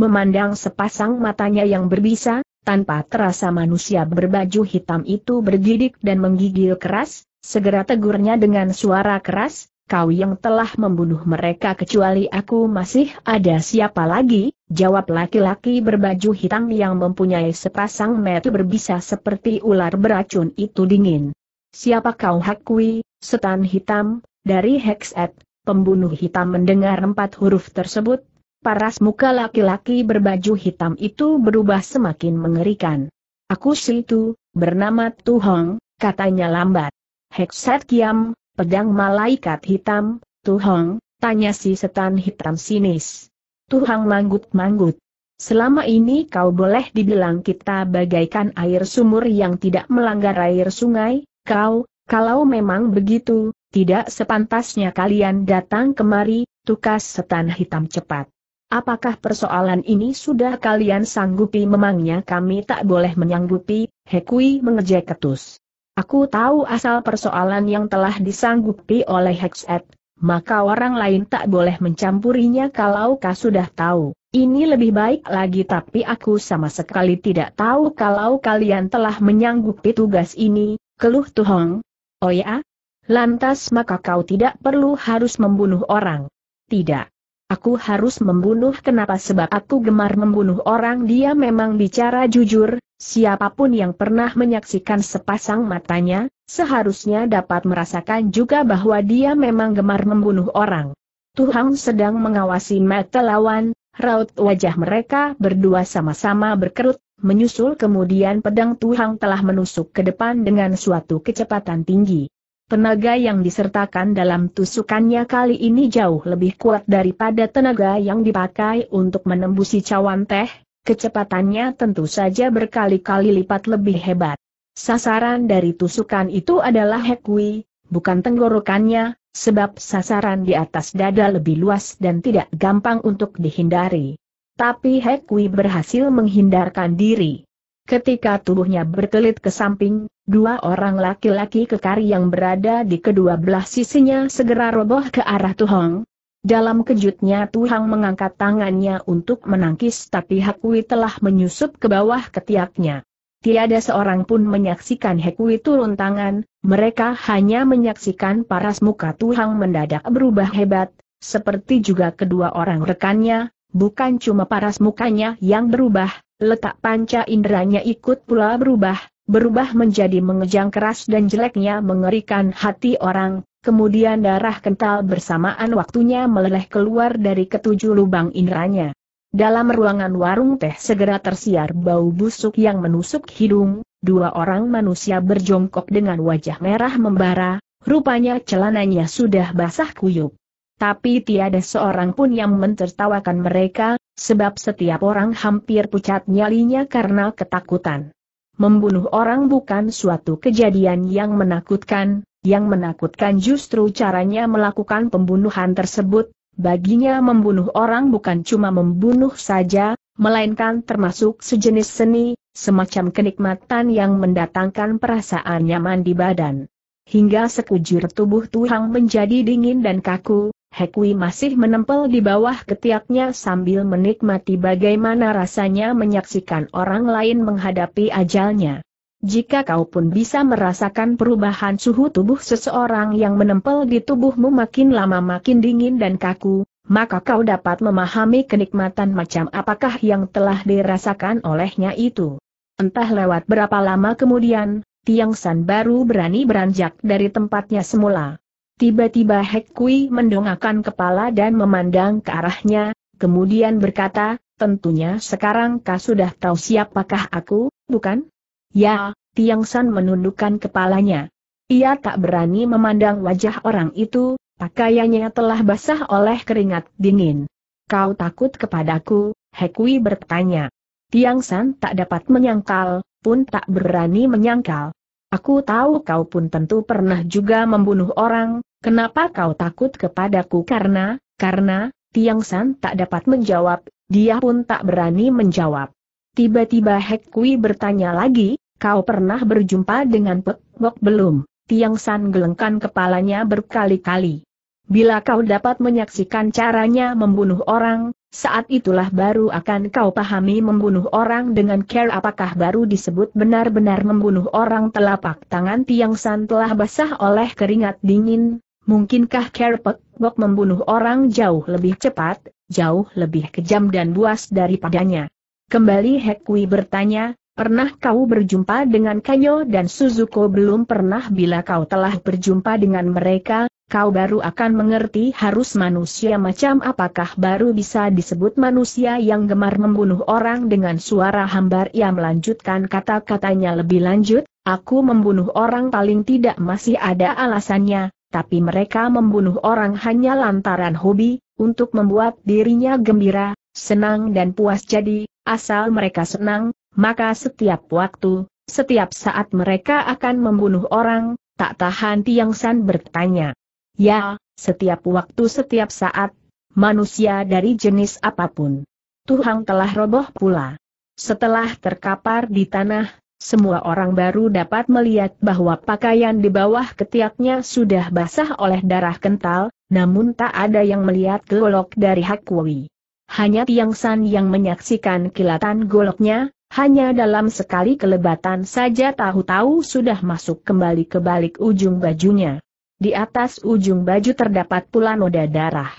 Memandang sepasang matanya yang berbisa, tanpa terasa manusia berbaju hitam itu bergidik dan menggigil keras, segera tegurnya dengan suara keras, kau yang telah membunuh mereka kecuali aku masih ada siapa lagi, jawab laki-laki berbaju hitam yang mempunyai sepasang mata berbisa seperti ular beracun itu dingin. Siapa kau Hakui, setan hitam, dari Hexet, pembunuh hitam mendengar empat huruf tersebut, paras muka laki-laki berbaju hitam itu berubah semakin mengerikan. Aku situ, bernama Tuhong, katanya lambat. Hexet Kiam, Pedang malaikat hitam, Tuhong, tanya si setan hitam sinis. Tuhong manggut-manggut. Selama ini kau boleh dibilang kita bagaikan air sumur yang tidak melanggar air sungai, kau, kalau memang begitu, tidak sepantasnya kalian datang kemari, tukas setan hitam cepat. Apakah persoalan ini sudah kalian sanggupi memangnya kami tak boleh menyanggupi, Hekui mengejek ketus. Aku tahu asal persoalan yang telah disanggupi oleh Hexet, maka orang lain tak boleh mencampurinya kalau kau sudah tahu. Ini lebih baik lagi tapi aku sama sekali tidak tahu kalau kalian telah menyanggupi tugas ini, keluh Tuhong. Oh ya? Lantas maka kau tidak perlu harus membunuh orang. Tidak. Aku harus membunuh kenapa sebab aku gemar membunuh orang dia memang bicara jujur, Siapapun yang pernah menyaksikan sepasang matanya, seharusnya dapat merasakan juga bahwa dia memang gemar membunuh orang. Tuhang sedang mengawasi mata lawan, raut wajah mereka berdua sama-sama berkerut, menyusul kemudian pedang Tuhang telah menusuk ke depan dengan suatu kecepatan tinggi. Tenaga yang disertakan dalam tusukannya kali ini jauh lebih kuat daripada tenaga yang dipakai untuk menembusi cawan teh, Kecepatannya tentu saja berkali-kali lipat lebih hebat. Sasaran dari tusukan itu adalah Hekui, bukan tenggorokannya, sebab sasaran di atas dada lebih luas dan tidak gampang untuk dihindari. Tapi Hekui berhasil menghindarkan diri. Ketika tubuhnya berkelit ke samping, dua orang laki-laki kekari yang berada di kedua belah sisinya segera roboh ke arah Tuhong, dalam kejutnya Tuhang mengangkat tangannya untuk menangkis tapi Hakui telah menyusup ke bawah ketiaknya. Tiada seorang pun menyaksikan Hakui turun tangan, mereka hanya menyaksikan paras muka Tuhang mendadak berubah hebat, seperti juga kedua orang rekannya, bukan cuma paras mukanya yang berubah, letak panca inderanya ikut pula berubah, berubah menjadi mengejang keras dan jeleknya mengerikan hati orang, kemudian darah kental bersamaan waktunya meleleh keluar dari ketujuh lubang inranya. Dalam ruangan warung teh segera tersiar bau busuk yang menusuk hidung, dua orang manusia berjongkok dengan wajah merah membara, rupanya celananya sudah basah kuyup. Tapi tiada seorang pun yang mentertawakan mereka, sebab setiap orang hampir pucat nyalinya karena ketakutan. Membunuh orang bukan suatu kejadian yang menakutkan, yang menakutkan justru caranya melakukan pembunuhan tersebut, baginya membunuh orang bukan cuma membunuh saja, melainkan termasuk sejenis seni, semacam kenikmatan yang mendatangkan perasaan nyaman di badan. Hingga sekujur tubuh Tuhang menjadi dingin dan kaku, Hekwi masih menempel di bawah ketiaknya sambil menikmati bagaimana rasanya menyaksikan orang lain menghadapi ajalnya. Jika kau pun bisa merasakan perubahan suhu tubuh seseorang yang menempel di tubuhmu makin lama makin dingin dan kaku, maka kau dapat memahami kenikmatan macam apakah yang telah dirasakan olehnya itu. Entah lewat berapa lama kemudian, Tiang San baru berani beranjak dari tempatnya semula. Tiba-tiba Hek Kui mendongakkan kepala dan memandang ke arahnya, kemudian berkata, tentunya sekarang kau sudah tahu siapakah aku, bukan? Ya, Tiang San menundukkan kepalanya. Ia tak berani memandang wajah orang itu, pakaiannya telah basah oleh keringat dingin. Kau takut kepadaku, Hekwi bertanya. Tiang San tak dapat menyangkal, pun tak berani menyangkal. Aku tahu kau pun tentu pernah juga membunuh orang, kenapa kau takut kepadaku karena, karena, Tiang San tak dapat menjawab, dia pun tak berani menjawab. Tiba-tiba Hekwi bertanya lagi, Kau pernah berjumpa dengan Pek Gok belum? Tiang San gelengkan kepalanya berkali-kali. Bila kau dapat menyaksikan caranya membunuh orang, saat itulah baru akan kau pahami membunuh orang dengan care apakah baru disebut benar-benar membunuh orang telapak tangan Tiang San telah basah oleh keringat dingin, mungkinkah care Pek Gok membunuh orang jauh lebih cepat, jauh lebih kejam dan buas daripadanya? Kembali Hekwi bertanya, Pernah kau berjumpa dengan Kanyo dan Suzuko belum pernah bila kau telah berjumpa dengan mereka, kau baru akan mengerti harus manusia macam apakah baru bisa disebut manusia yang gemar membunuh orang dengan suara hambar ia melanjutkan kata-katanya lebih lanjut, aku membunuh orang paling tidak masih ada alasannya, tapi mereka membunuh orang hanya lantaran hobi, untuk membuat dirinya gembira, senang dan puas jadi, asal mereka senang, maka setiap waktu, setiap saat mereka akan membunuh orang, tak tahan Tiang San bertanya. Ya, setiap waktu setiap saat, manusia dari jenis apapun. Tuhan telah roboh pula. Setelah terkapar di tanah, semua orang baru dapat melihat bahwa pakaian di bawah ketiaknya sudah basah oleh darah kental, namun tak ada yang melihat golok dari Hakwui. Hanya Tiang San yang menyaksikan kilatan goloknya, hanya dalam sekali kelebatan saja tahu-tahu sudah masuk kembali ke balik ujung bajunya. Di atas ujung baju terdapat pula noda darah.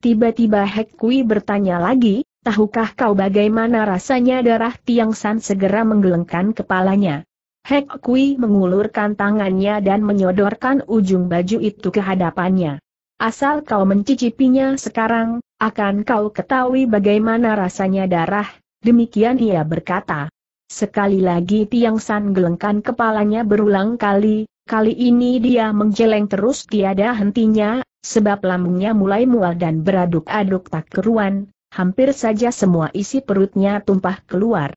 Tiba-tiba Hek Kui bertanya lagi, tahukah kau bagaimana rasanya darah Tiang San segera menggelengkan kepalanya. Hek Kui mengulurkan tangannya dan menyodorkan ujung baju itu ke hadapannya. Asal kau mencicipinya sekarang, akan kau ketahui bagaimana rasanya darah Demikian ia berkata. Sekali lagi Tiang San gelengkan kepalanya berulang kali, kali ini dia menjeleng terus tiada hentinya, sebab lambungnya mulai mual dan beraduk-aduk tak keruan, hampir saja semua isi perutnya tumpah keluar.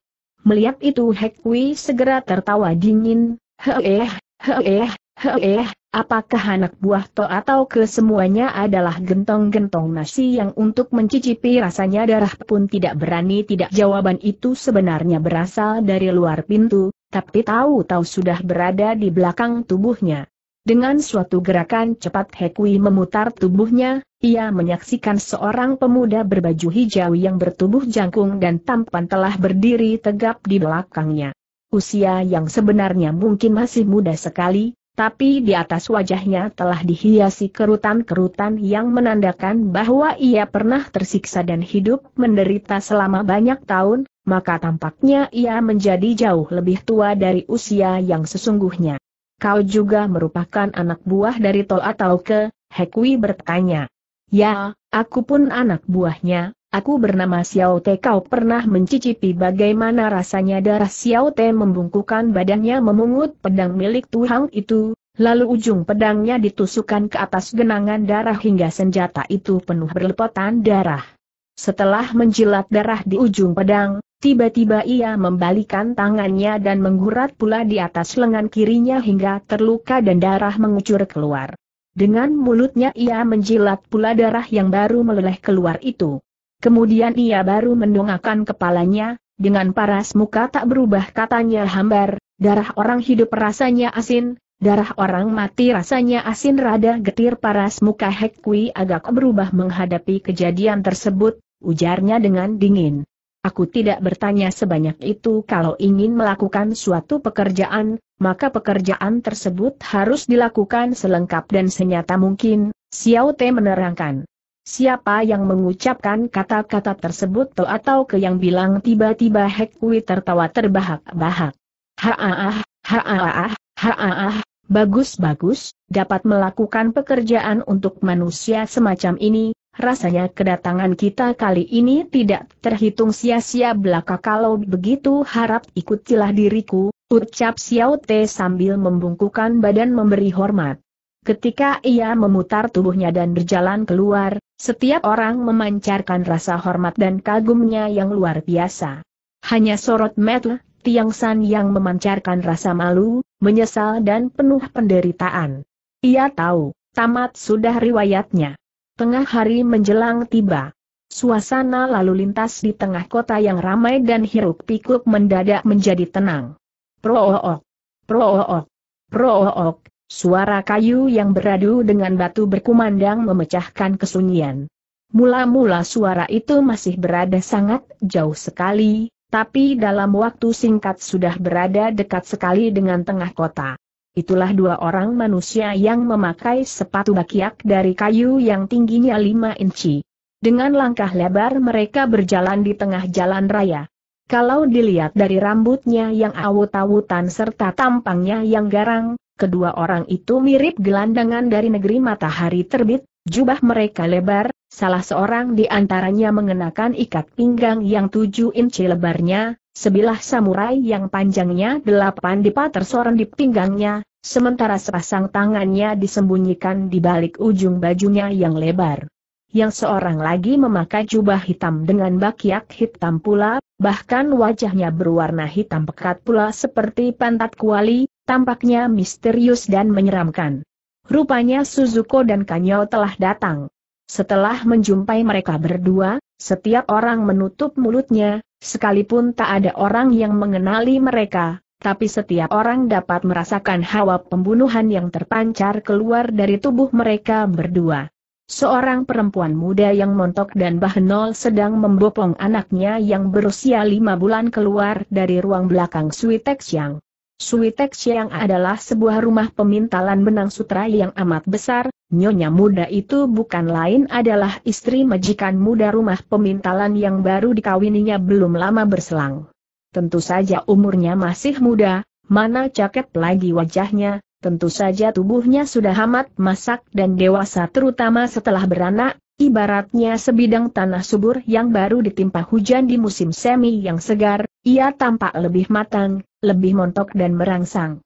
Melihat itu Hek segera tertawa dingin, heeh, heeh, Heh, apakah anak buah to atau kesemuanya adalah gentong-gentong nasi yang untuk mencicipi rasanya darah pun tidak berani tidak jawaban itu sebenarnya berasal dari luar pintu, tapi tahu-tahu sudah berada di belakang tubuhnya. Dengan suatu gerakan cepat Hekui memutar tubuhnya, ia menyaksikan seorang pemuda berbaju hijau yang bertubuh jangkung dan tampan telah berdiri tegap di belakangnya. Usia yang sebenarnya mungkin masih muda sekali, tapi di atas wajahnya telah dihiasi kerutan-kerutan yang menandakan bahwa ia pernah tersiksa dan hidup menderita selama banyak tahun, maka tampaknya ia menjadi jauh lebih tua dari usia yang sesungguhnya. Kau juga merupakan anak buah dari Tol atau ke, Hekwi bertanya. Ya, aku pun anak buahnya, Aku bernama Xiao Te kau pernah mencicipi bagaimana rasanya darah Xiao Te membungkukan badannya memungut pedang milik Tuhang itu, lalu ujung pedangnya ditusukkan ke atas genangan darah hingga senjata itu penuh berlepotan darah. Setelah menjilat darah di ujung pedang, Tiba-tiba ia membalikan tangannya dan menggurat pula di atas lengan kirinya hingga terluka dan darah mengucur keluar. Dengan mulutnya ia menjilat pula darah yang baru meleleh keluar itu. Kemudian ia baru mendongakkan kepalanya, dengan paras muka tak berubah katanya hambar, darah orang hidup rasanya asin, darah orang mati rasanya asin rada getir paras muka Hekwi agak berubah menghadapi kejadian tersebut, ujarnya dengan dingin. Aku tidak bertanya sebanyak itu kalau ingin melakukan suatu pekerjaan, maka pekerjaan tersebut harus dilakukan selengkap dan senyata mungkin, Xiao Te menerangkan. Siapa yang mengucapkan kata-kata tersebut to atau ke yang bilang tiba-tiba Hekwi tertawa terbahak-bahak. Haaah, haaah, haaah, bagus-bagus, dapat melakukan pekerjaan untuk manusia semacam ini, rasanya kedatangan kita kali ini tidak terhitung sia-sia belaka kalau begitu harap ikutilah diriku, ucap Xiao Te sambil membungkukan badan memberi hormat. Ketika ia memutar tubuhnya dan berjalan keluar, setiap orang memancarkan rasa hormat dan kagumnya yang luar biasa. Hanya sorot metel, Tiang San yang memancarkan rasa malu, menyesal dan penuh penderitaan. Ia tahu, tamat sudah riwayatnya. Tengah hari menjelang tiba. Suasana lalu lintas di tengah kota yang ramai dan hiruk pikuk mendadak menjadi tenang. Proook. Proook. Proook. Suara kayu yang beradu dengan batu berkumandang memecahkan kesunyian. Mula-mula suara itu masih berada sangat jauh sekali, tapi dalam waktu singkat sudah berada dekat sekali dengan tengah kota. Itulah dua orang manusia yang memakai sepatu bakiak dari kayu yang tingginya lima inci. Dengan langkah lebar mereka berjalan di tengah jalan raya. Kalau dilihat dari rambutnya yang awut-awutan serta tampangnya yang garang, kedua orang itu mirip gelandangan dari negeri matahari terbit, jubah mereka lebar, salah seorang di antaranya mengenakan ikat pinggang yang tujuh inci lebarnya, sebilah samurai yang panjangnya delapan dipa soren di pinggangnya, sementara sepasang tangannya disembunyikan di balik ujung bajunya yang lebar. Yang seorang lagi memakai jubah hitam dengan bakiak hitam pula, bahkan wajahnya berwarna hitam pekat pula seperti pantat kuali, tampaknya misterius dan menyeramkan. Rupanya Suzuko dan Kanyo telah datang. Setelah menjumpai mereka berdua, setiap orang menutup mulutnya, sekalipun tak ada orang yang mengenali mereka, tapi setiap orang dapat merasakan hawa pembunuhan yang terpancar keluar dari tubuh mereka berdua. Seorang perempuan muda yang montok dan bahenol sedang membopong anaknya yang berusia lima bulan keluar dari ruang belakang suite Xiang. Suitek Siang adalah sebuah rumah pemintalan benang sutra yang amat besar, nyonya muda itu bukan lain adalah istri majikan muda rumah pemintalan yang baru dikawininya belum lama berselang. Tentu saja umurnya masih muda, mana caket lagi wajahnya, tentu saja tubuhnya sudah amat masak dan dewasa terutama setelah beranak, Ibaratnya sebidang tanah subur yang baru ditimpa hujan di musim semi yang segar, ia tampak lebih matang, lebih montok dan merangsang.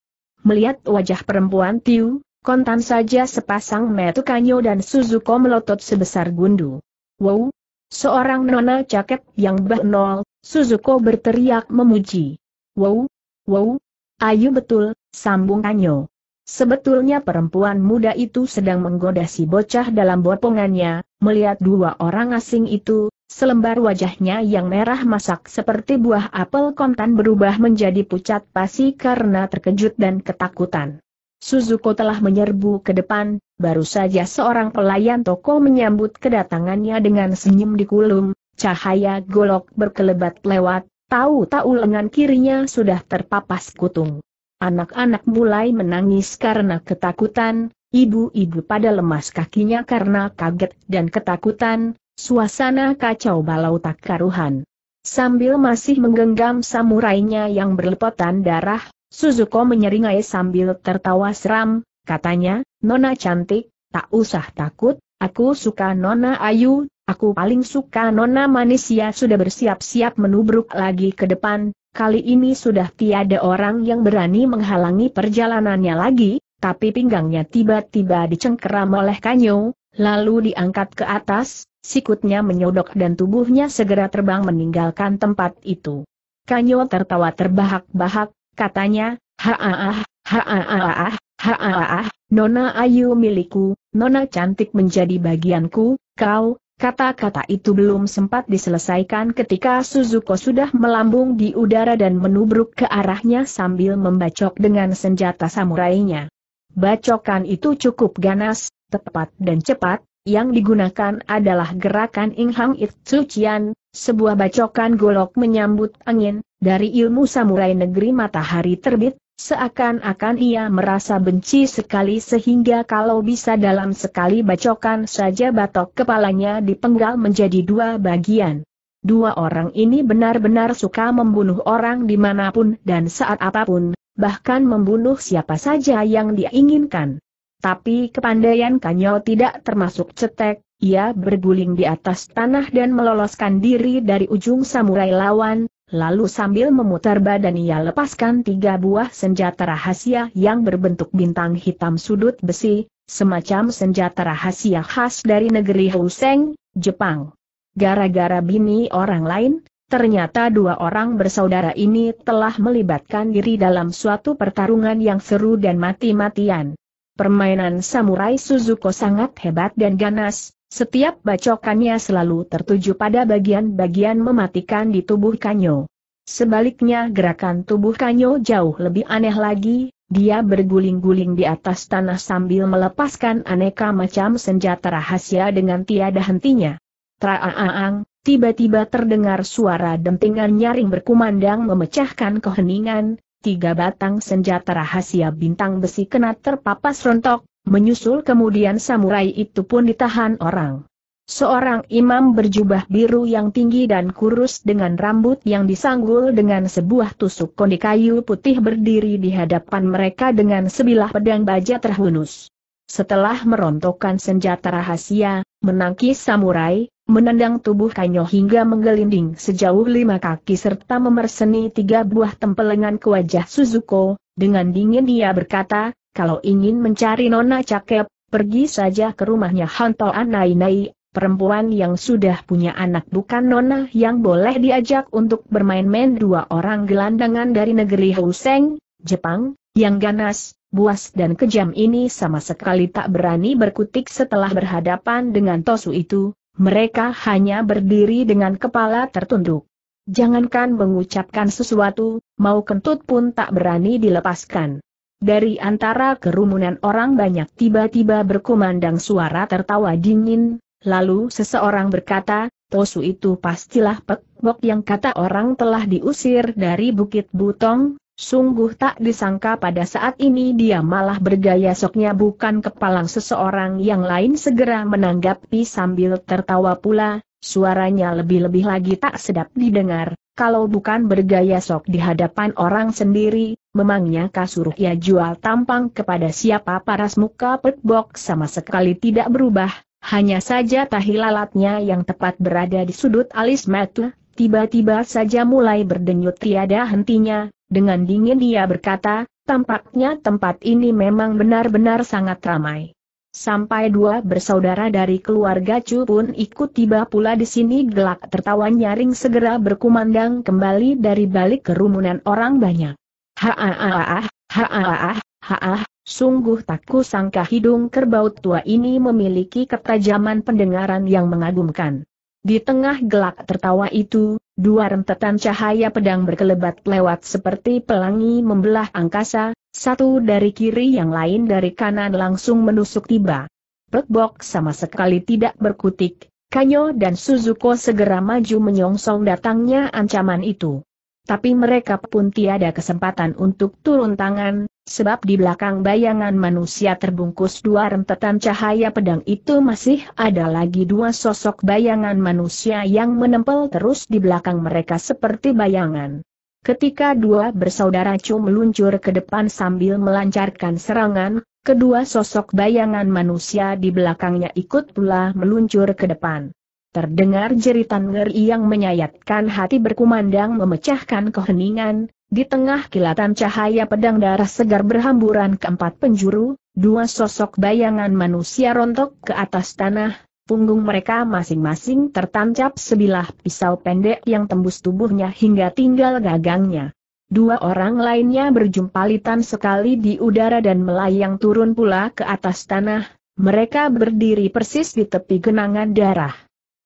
Melihat wajah perempuan Tiu, kontan saja sepasang metu kanyo dan Suzuko melotot sebesar gundu. Wow! Seorang nona caket yang bah nol, Suzuko berteriak memuji. Wow! Wow! Ayu betul, sambung Kanyo. Sebetulnya perempuan muda itu sedang menggoda si bocah dalam bopongannya, melihat dua orang asing itu, Selembar wajahnya yang merah masak seperti buah apel kontan berubah menjadi pucat pasi karena terkejut dan ketakutan. Suzuko telah menyerbu ke depan, baru saja seorang pelayan toko menyambut kedatangannya dengan senyum di kulum. cahaya golok berkelebat lewat, tahu-tahu lengan kirinya sudah terpapas kutung. Anak-anak mulai menangis karena ketakutan, ibu-ibu pada lemas kakinya karena kaget dan ketakutan, Suasana kacau balau tak karuhan. Sambil masih menggenggam samurainya yang berlepotan darah, Suzuko menyeringai sambil tertawa seram, katanya, Nona cantik, tak usah takut, aku suka Nona Ayu, aku paling suka Nona manis ya sudah bersiap-siap menubruk lagi ke depan, kali ini sudah tiada orang yang berani menghalangi perjalanannya lagi, tapi pinggangnya tiba-tiba dicengkeram oleh Kanyo, Lalu diangkat ke atas, sikutnya menyodok dan tubuhnya segera terbang meninggalkan tempat itu. Kanyo tertawa terbahak-bahak, katanya, Haaah, haaah, haaah, nona ayu milikku, nona cantik menjadi bagianku, kau, Kata-kata itu belum sempat diselesaikan ketika Suzuko sudah melambung di udara dan menubruk ke arahnya sambil membacok dengan senjata samurainya. Bacokan itu cukup ganas, tepat dan cepat, yang digunakan adalah gerakan Inghang It Tsuchian, sebuah bacokan golok menyambut angin, dari ilmu samurai negeri matahari terbit, seakan-akan ia merasa benci sekali sehingga kalau bisa dalam sekali bacokan saja batok kepalanya dipenggal menjadi dua bagian. Dua orang ini benar-benar suka membunuh orang dimanapun dan saat apapun, bahkan membunuh siapa saja yang diinginkan. Tapi kepandaian Kanyo tidak termasuk cetek, ia berguling di atas tanah dan meloloskan diri dari ujung samurai lawan, lalu sambil memutar badan ia lepaskan tiga buah senjata rahasia yang berbentuk bintang hitam sudut besi, semacam senjata rahasia khas dari negeri Houseng, Jepang. Gara-gara bini orang lain, ternyata dua orang bersaudara ini telah melibatkan diri dalam suatu pertarungan yang seru dan mati-matian. Permainan samurai Suzuko sangat hebat dan ganas, setiap bacokannya selalu tertuju pada bagian-bagian mematikan di tubuh Kanyo. Sebaliknya gerakan tubuh Kanyo jauh lebih aneh lagi, dia berguling-guling di atas tanah sambil melepaskan aneka macam senjata rahasia dengan tiada hentinya. Traaang, tiba-tiba terdengar suara dentingan nyaring berkumandang memecahkan keheningan, tiga batang senjata rahasia bintang besi kena terpapas rontok, menyusul kemudian samurai itu pun ditahan orang. Seorang imam berjubah biru yang tinggi dan kurus dengan rambut yang disanggul dengan sebuah tusuk kondi kayu putih berdiri di hadapan mereka dengan sebilah pedang baja terhunus. Setelah merontokkan senjata rahasia, menangkis samurai, menendang tubuh Kanyo hingga menggelinding sejauh lima kaki serta memerseni tiga buah tempelengan ke wajah Suzuko, dengan dingin dia berkata, kalau ingin mencari nona cakep, pergi saja ke rumahnya Hanto Anainai, perempuan yang sudah punya anak bukan nona yang boleh diajak untuk bermain-main dua orang gelandangan dari negeri Houseng, Jepang, yang ganas, buas dan kejam ini sama sekali tak berani berkutik setelah berhadapan dengan Tosu itu, mereka hanya berdiri dengan kepala tertunduk. Jangankan mengucapkan sesuatu, mau kentut pun tak berani dilepaskan. Dari antara kerumunan orang banyak tiba-tiba berkumandang suara tertawa dingin, lalu seseorang berkata, Tosu itu pastilah pekbok yang kata orang telah diusir dari Bukit Butong, Sungguh tak disangka pada saat ini dia malah bergaya soknya bukan kepalang seseorang yang lain segera menanggapi sambil tertawa pula, suaranya lebih-lebih lagi tak sedap didengar, kalau bukan bergaya sok di hadapan orang sendiri, memangnya kasuruh ia jual tampang kepada siapa paras muka petbok sama sekali tidak berubah, hanya saja tahi lalatnya yang tepat berada di sudut alis metu, tiba-tiba saja mulai berdenyut tiada hentinya, dengan dingin dia berkata, tampaknya tempat ini memang benar-benar sangat ramai. Sampai dua bersaudara dari keluarga Chu pun ikut tiba pula di sini gelak tertawa nyaring segera berkumandang kembali dari balik kerumunan orang banyak. Haaah, haaah, haaah, sungguh tak sangka hidung kerbau tua ini memiliki ketajaman pendengaran yang mengagumkan. Di tengah gelak tertawa itu, Dua rentetan cahaya pedang berkelebat lewat seperti pelangi membelah angkasa, satu dari kiri yang lain dari kanan langsung menusuk tiba. Pekbok sama sekali tidak berkutik, Kanyo dan Suzuko segera maju menyongsong datangnya ancaman itu. Tapi mereka pun tiada kesempatan untuk turun tangan, sebab di belakang bayangan manusia terbungkus dua rentetan cahaya pedang itu masih ada lagi dua sosok bayangan manusia yang menempel terus di belakang mereka seperti bayangan. Ketika dua bersaudara Chu meluncur ke depan sambil melancarkan serangan, kedua sosok bayangan manusia di belakangnya ikut pula meluncur ke depan. Terdengar jeritan ngeri yang menyayatkan hati berkumandang memecahkan keheningan, di tengah kilatan cahaya pedang darah segar berhamburan keempat penjuru, dua sosok bayangan manusia rontok ke atas tanah, punggung mereka masing-masing tertancap sebilah pisau pendek yang tembus tubuhnya hingga tinggal gagangnya. Dua orang lainnya berjumpalitan sekali di udara dan melayang turun pula ke atas tanah, mereka berdiri persis di tepi genangan darah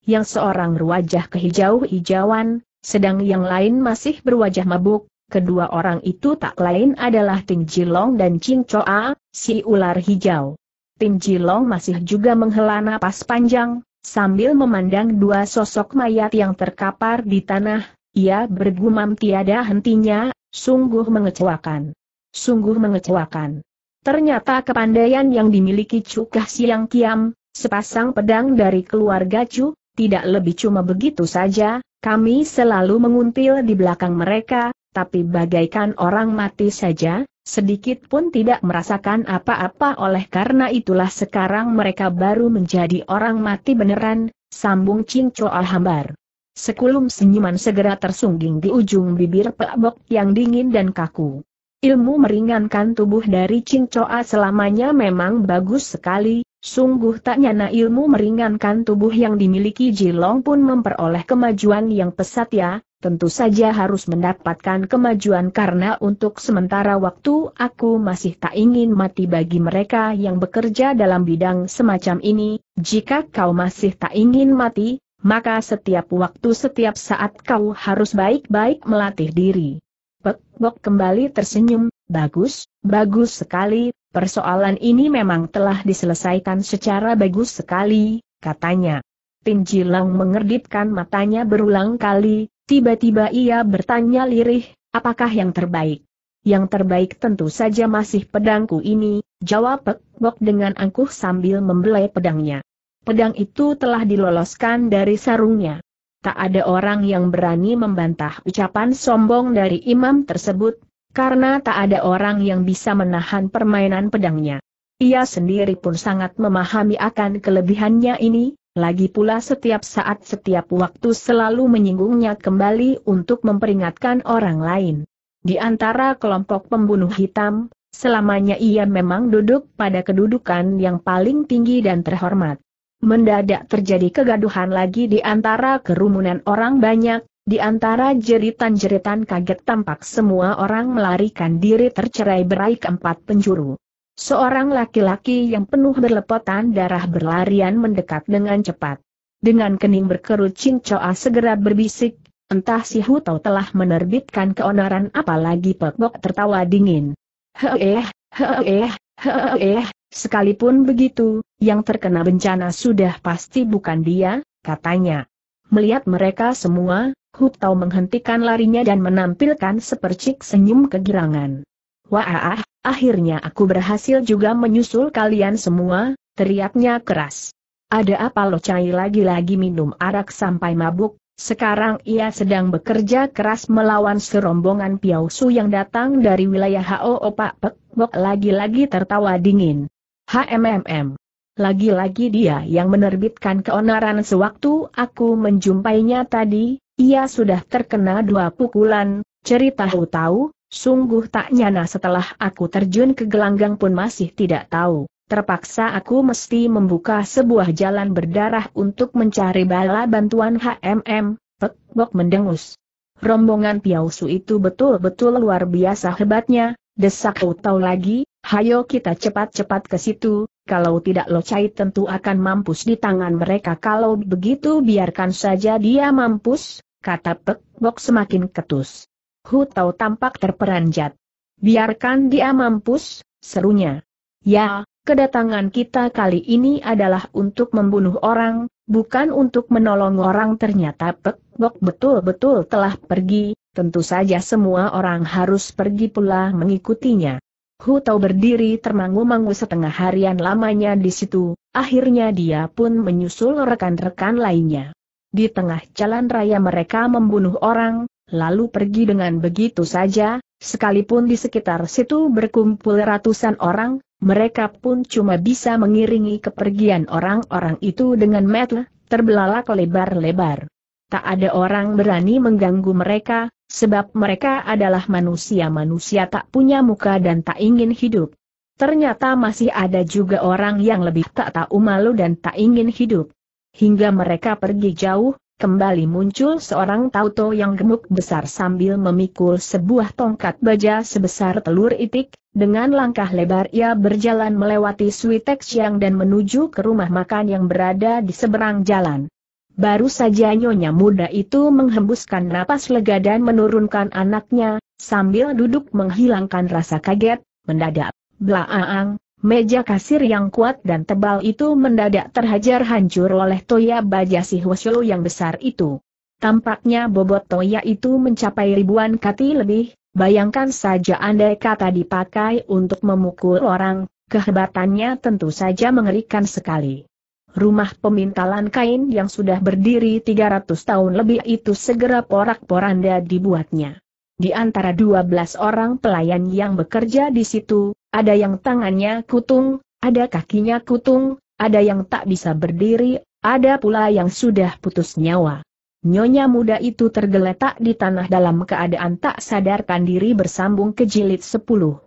yang seorang berwajah kehijau-hijauan, sedang yang lain masih berwajah mabuk, kedua orang itu tak lain adalah Ting Jilong dan Ching Choa, si ular hijau. Ting Jilong masih juga menghela napas panjang, sambil memandang dua sosok mayat yang terkapar di tanah, ia bergumam tiada hentinya, sungguh mengecewakan. Sungguh mengecewakan. Ternyata kepandaian yang dimiliki Cukah Siang Kiam, sepasang pedang dari keluarga Chu tidak lebih cuma begitu saja, kami selalu menguntil di belakang mereka, tapi bagaikan orang mati saja, sedikit pun tidak merasakan apa-apa oleh karena itulah sekarang mereka baru menjadi orang mati beneran, sambung Ching Cho Alhambar. Sekulum senyuman segera tersungging di ujung bibir Pak yang dingin dan kaku. Ilmu meringankan tubuh dari Cincoa selamanya memang bagus sekali, sungguh tak nyana ilmu meringankan tubuh yang dimiliki Jilong pun memperoleh kemajuan yang pesat ya, tentu saja harus mendapatkan kemajuan karena untuk sementara waktu aku masih tak ingin mati bagi mereka yang bekerja dalam bidang semacam ini, jika kau masih tak ingin mati, maka setiap waktu setiap saat kau harus baik-baik melatih diri. Pek Bok kembali tersenyum, bagus, bagus sekali, persoalan ini memang telah diselesaikan secara bagus sekali, katanya. Tin Jilang mengerdipkan matanya berulang kali, tiba-tiba ia bertanya lirih, apakah yang terbaik? Yang terbaik tentu saja masih pedangku ini, jawab Pek Bok dengan angkuh sambil membelai pedangnya. Pedang itu telah diloloskan dari sarungnya tak ada orang yang berani membantah ucapan sombong dari imam tersebut, karena tak ada orang yang bisa menahan permainan pedangnya. Ia sendiri pun sangat memahami akan kelebihannya ini, lagi pula setiap saat setiap waktu selalu menyinggungnya kembali untuk memperingatkan orang lain. Di antara kelompok pembunuh hitam, selamanya ia memang duduk pada kedudukan yang paling tinggi dan terhormat mendadak terjadi kegaduhan lagi di antara kerumunan orang banyak, di antara jeritan-jeritan kaget tampak semua orang melarikan diri tercerai berai ke empat penjuru. Seorang laki-laki yang penuh berlepotan darah berlarian mendekat dengan cepat. Dengan kening berkerut Chin Choa segera berbisik, entah si Tau telah menerbitkan keonaran apalagi Bok tertawa dingin. Heeh, heeh, heeh, Sekalipun begitu, yang terkena bencana sudah pasti bukan dia, katanya. Melihat mereka semua, Hub Tao menghentikan larinya dan menampilkan sepercik senyum kegirangan. Wah, ah, ah, akhirnya aku berhasil juga menyusul kalian semua, teriaknya keras. Ada apa lo cai lagi-lagi minum arak sampai mabuk, sekarang ia sedang bekerja keras melawan serombongan piausu yang datang dari wilayah Hao Opa Pek lagi-lagi tertawa dingin. HMMM. Lagi-lagi dia yang menerbitkan keonaran sewaktu aku menjumpainya tadi, ia sudah terkena dua pukulan, cerita tahu-tahu, sungguh tak nyana setelah aku terjun ke gelanggang pun masih tidak tahu. Terpaksa aku mesti membuka sebuah jalan berdarah untuk mencari bala bantuan HMM, Pek Bok mendengus. Rombongan Piausu itu betul-betul luar biasa hebatnya, desak utau lagi, Hayo kita cepat-cepat ke situ, kalau tidak Locai tentu akan mampus di tangan mereka kalau begitu biarkan saja dia mampus, kata Pek Bok semakin ketus. Hu Tau tampak terperanjat. Biarkan dia mampus, serunya. Ya, kedatangan kita kali ini adalah untuk membunuh orang, bukan untuk menolong orang ternyata Pek Bok betul-betul telah pergi, tentu saja semua orang harus pergi pula mengikutinya. Hu Tao berdiri termangu-mangu setengah harian lamanya di situ, akhirnya dia pun menyusul rekan-rekan lainnya. Di tengah jalan raya mereka membunuh orang, lalu pergi dengan begitu saja, sekalipun di sekitar situ berkumpul ratusan orang, mereka pun cuma bisa mengiringi kepergian orang-orang itu dengan metel, terbelalak lebar-lebar. Tak ada orang berani mengganggu mereka, Sebab mereka adalah manusia-manusia tak punya muka dan tak ingin hidup. Ternyata masih ada juga orang yang lebih tak tahu malu dan tak ingin hidup. Hingga mereka pergi jauh, kembali muncul seorang tauto yang gemuk besar sambil memikul sebuah tongkat baja sebesar telur itik, dengan langkah lebar ia berjalan melewati Siang dan menuju ke rumah makan yang berada di seberang jalan. Baru saja nyonya muda itu menghembuskan napas lega dan menurunkan anaknya, sambil duduk menghilangkan rasa kaget, mendadak, Blaaang, meja kasir yang kuat dan tebal itu mendadak terhajar hancur oleh toya baja si Hwasyo yang besar itu. Tampaknya bobot toya itu mencapai ribuan kati lebih, bayangkan saja andai kata dipakai untuk memukul orang, kehebatannya tentu saja mengerikan sekali. Rumah pemintalan kain yang sudah berdiri 300 tahun lebih itu segera porak-poranda dibuatnya. Di antara 12 orang pelayan yang bekerja di situ, ada yang tangannya kutung, ada kakinya kutung, ada yang tak bisa berdiri, ada pula yang sudah putus nyawa. Nyonya muda itu tergeletak di tanah dalam keadaan tak sadarkan diri bersambung ke jilid 10.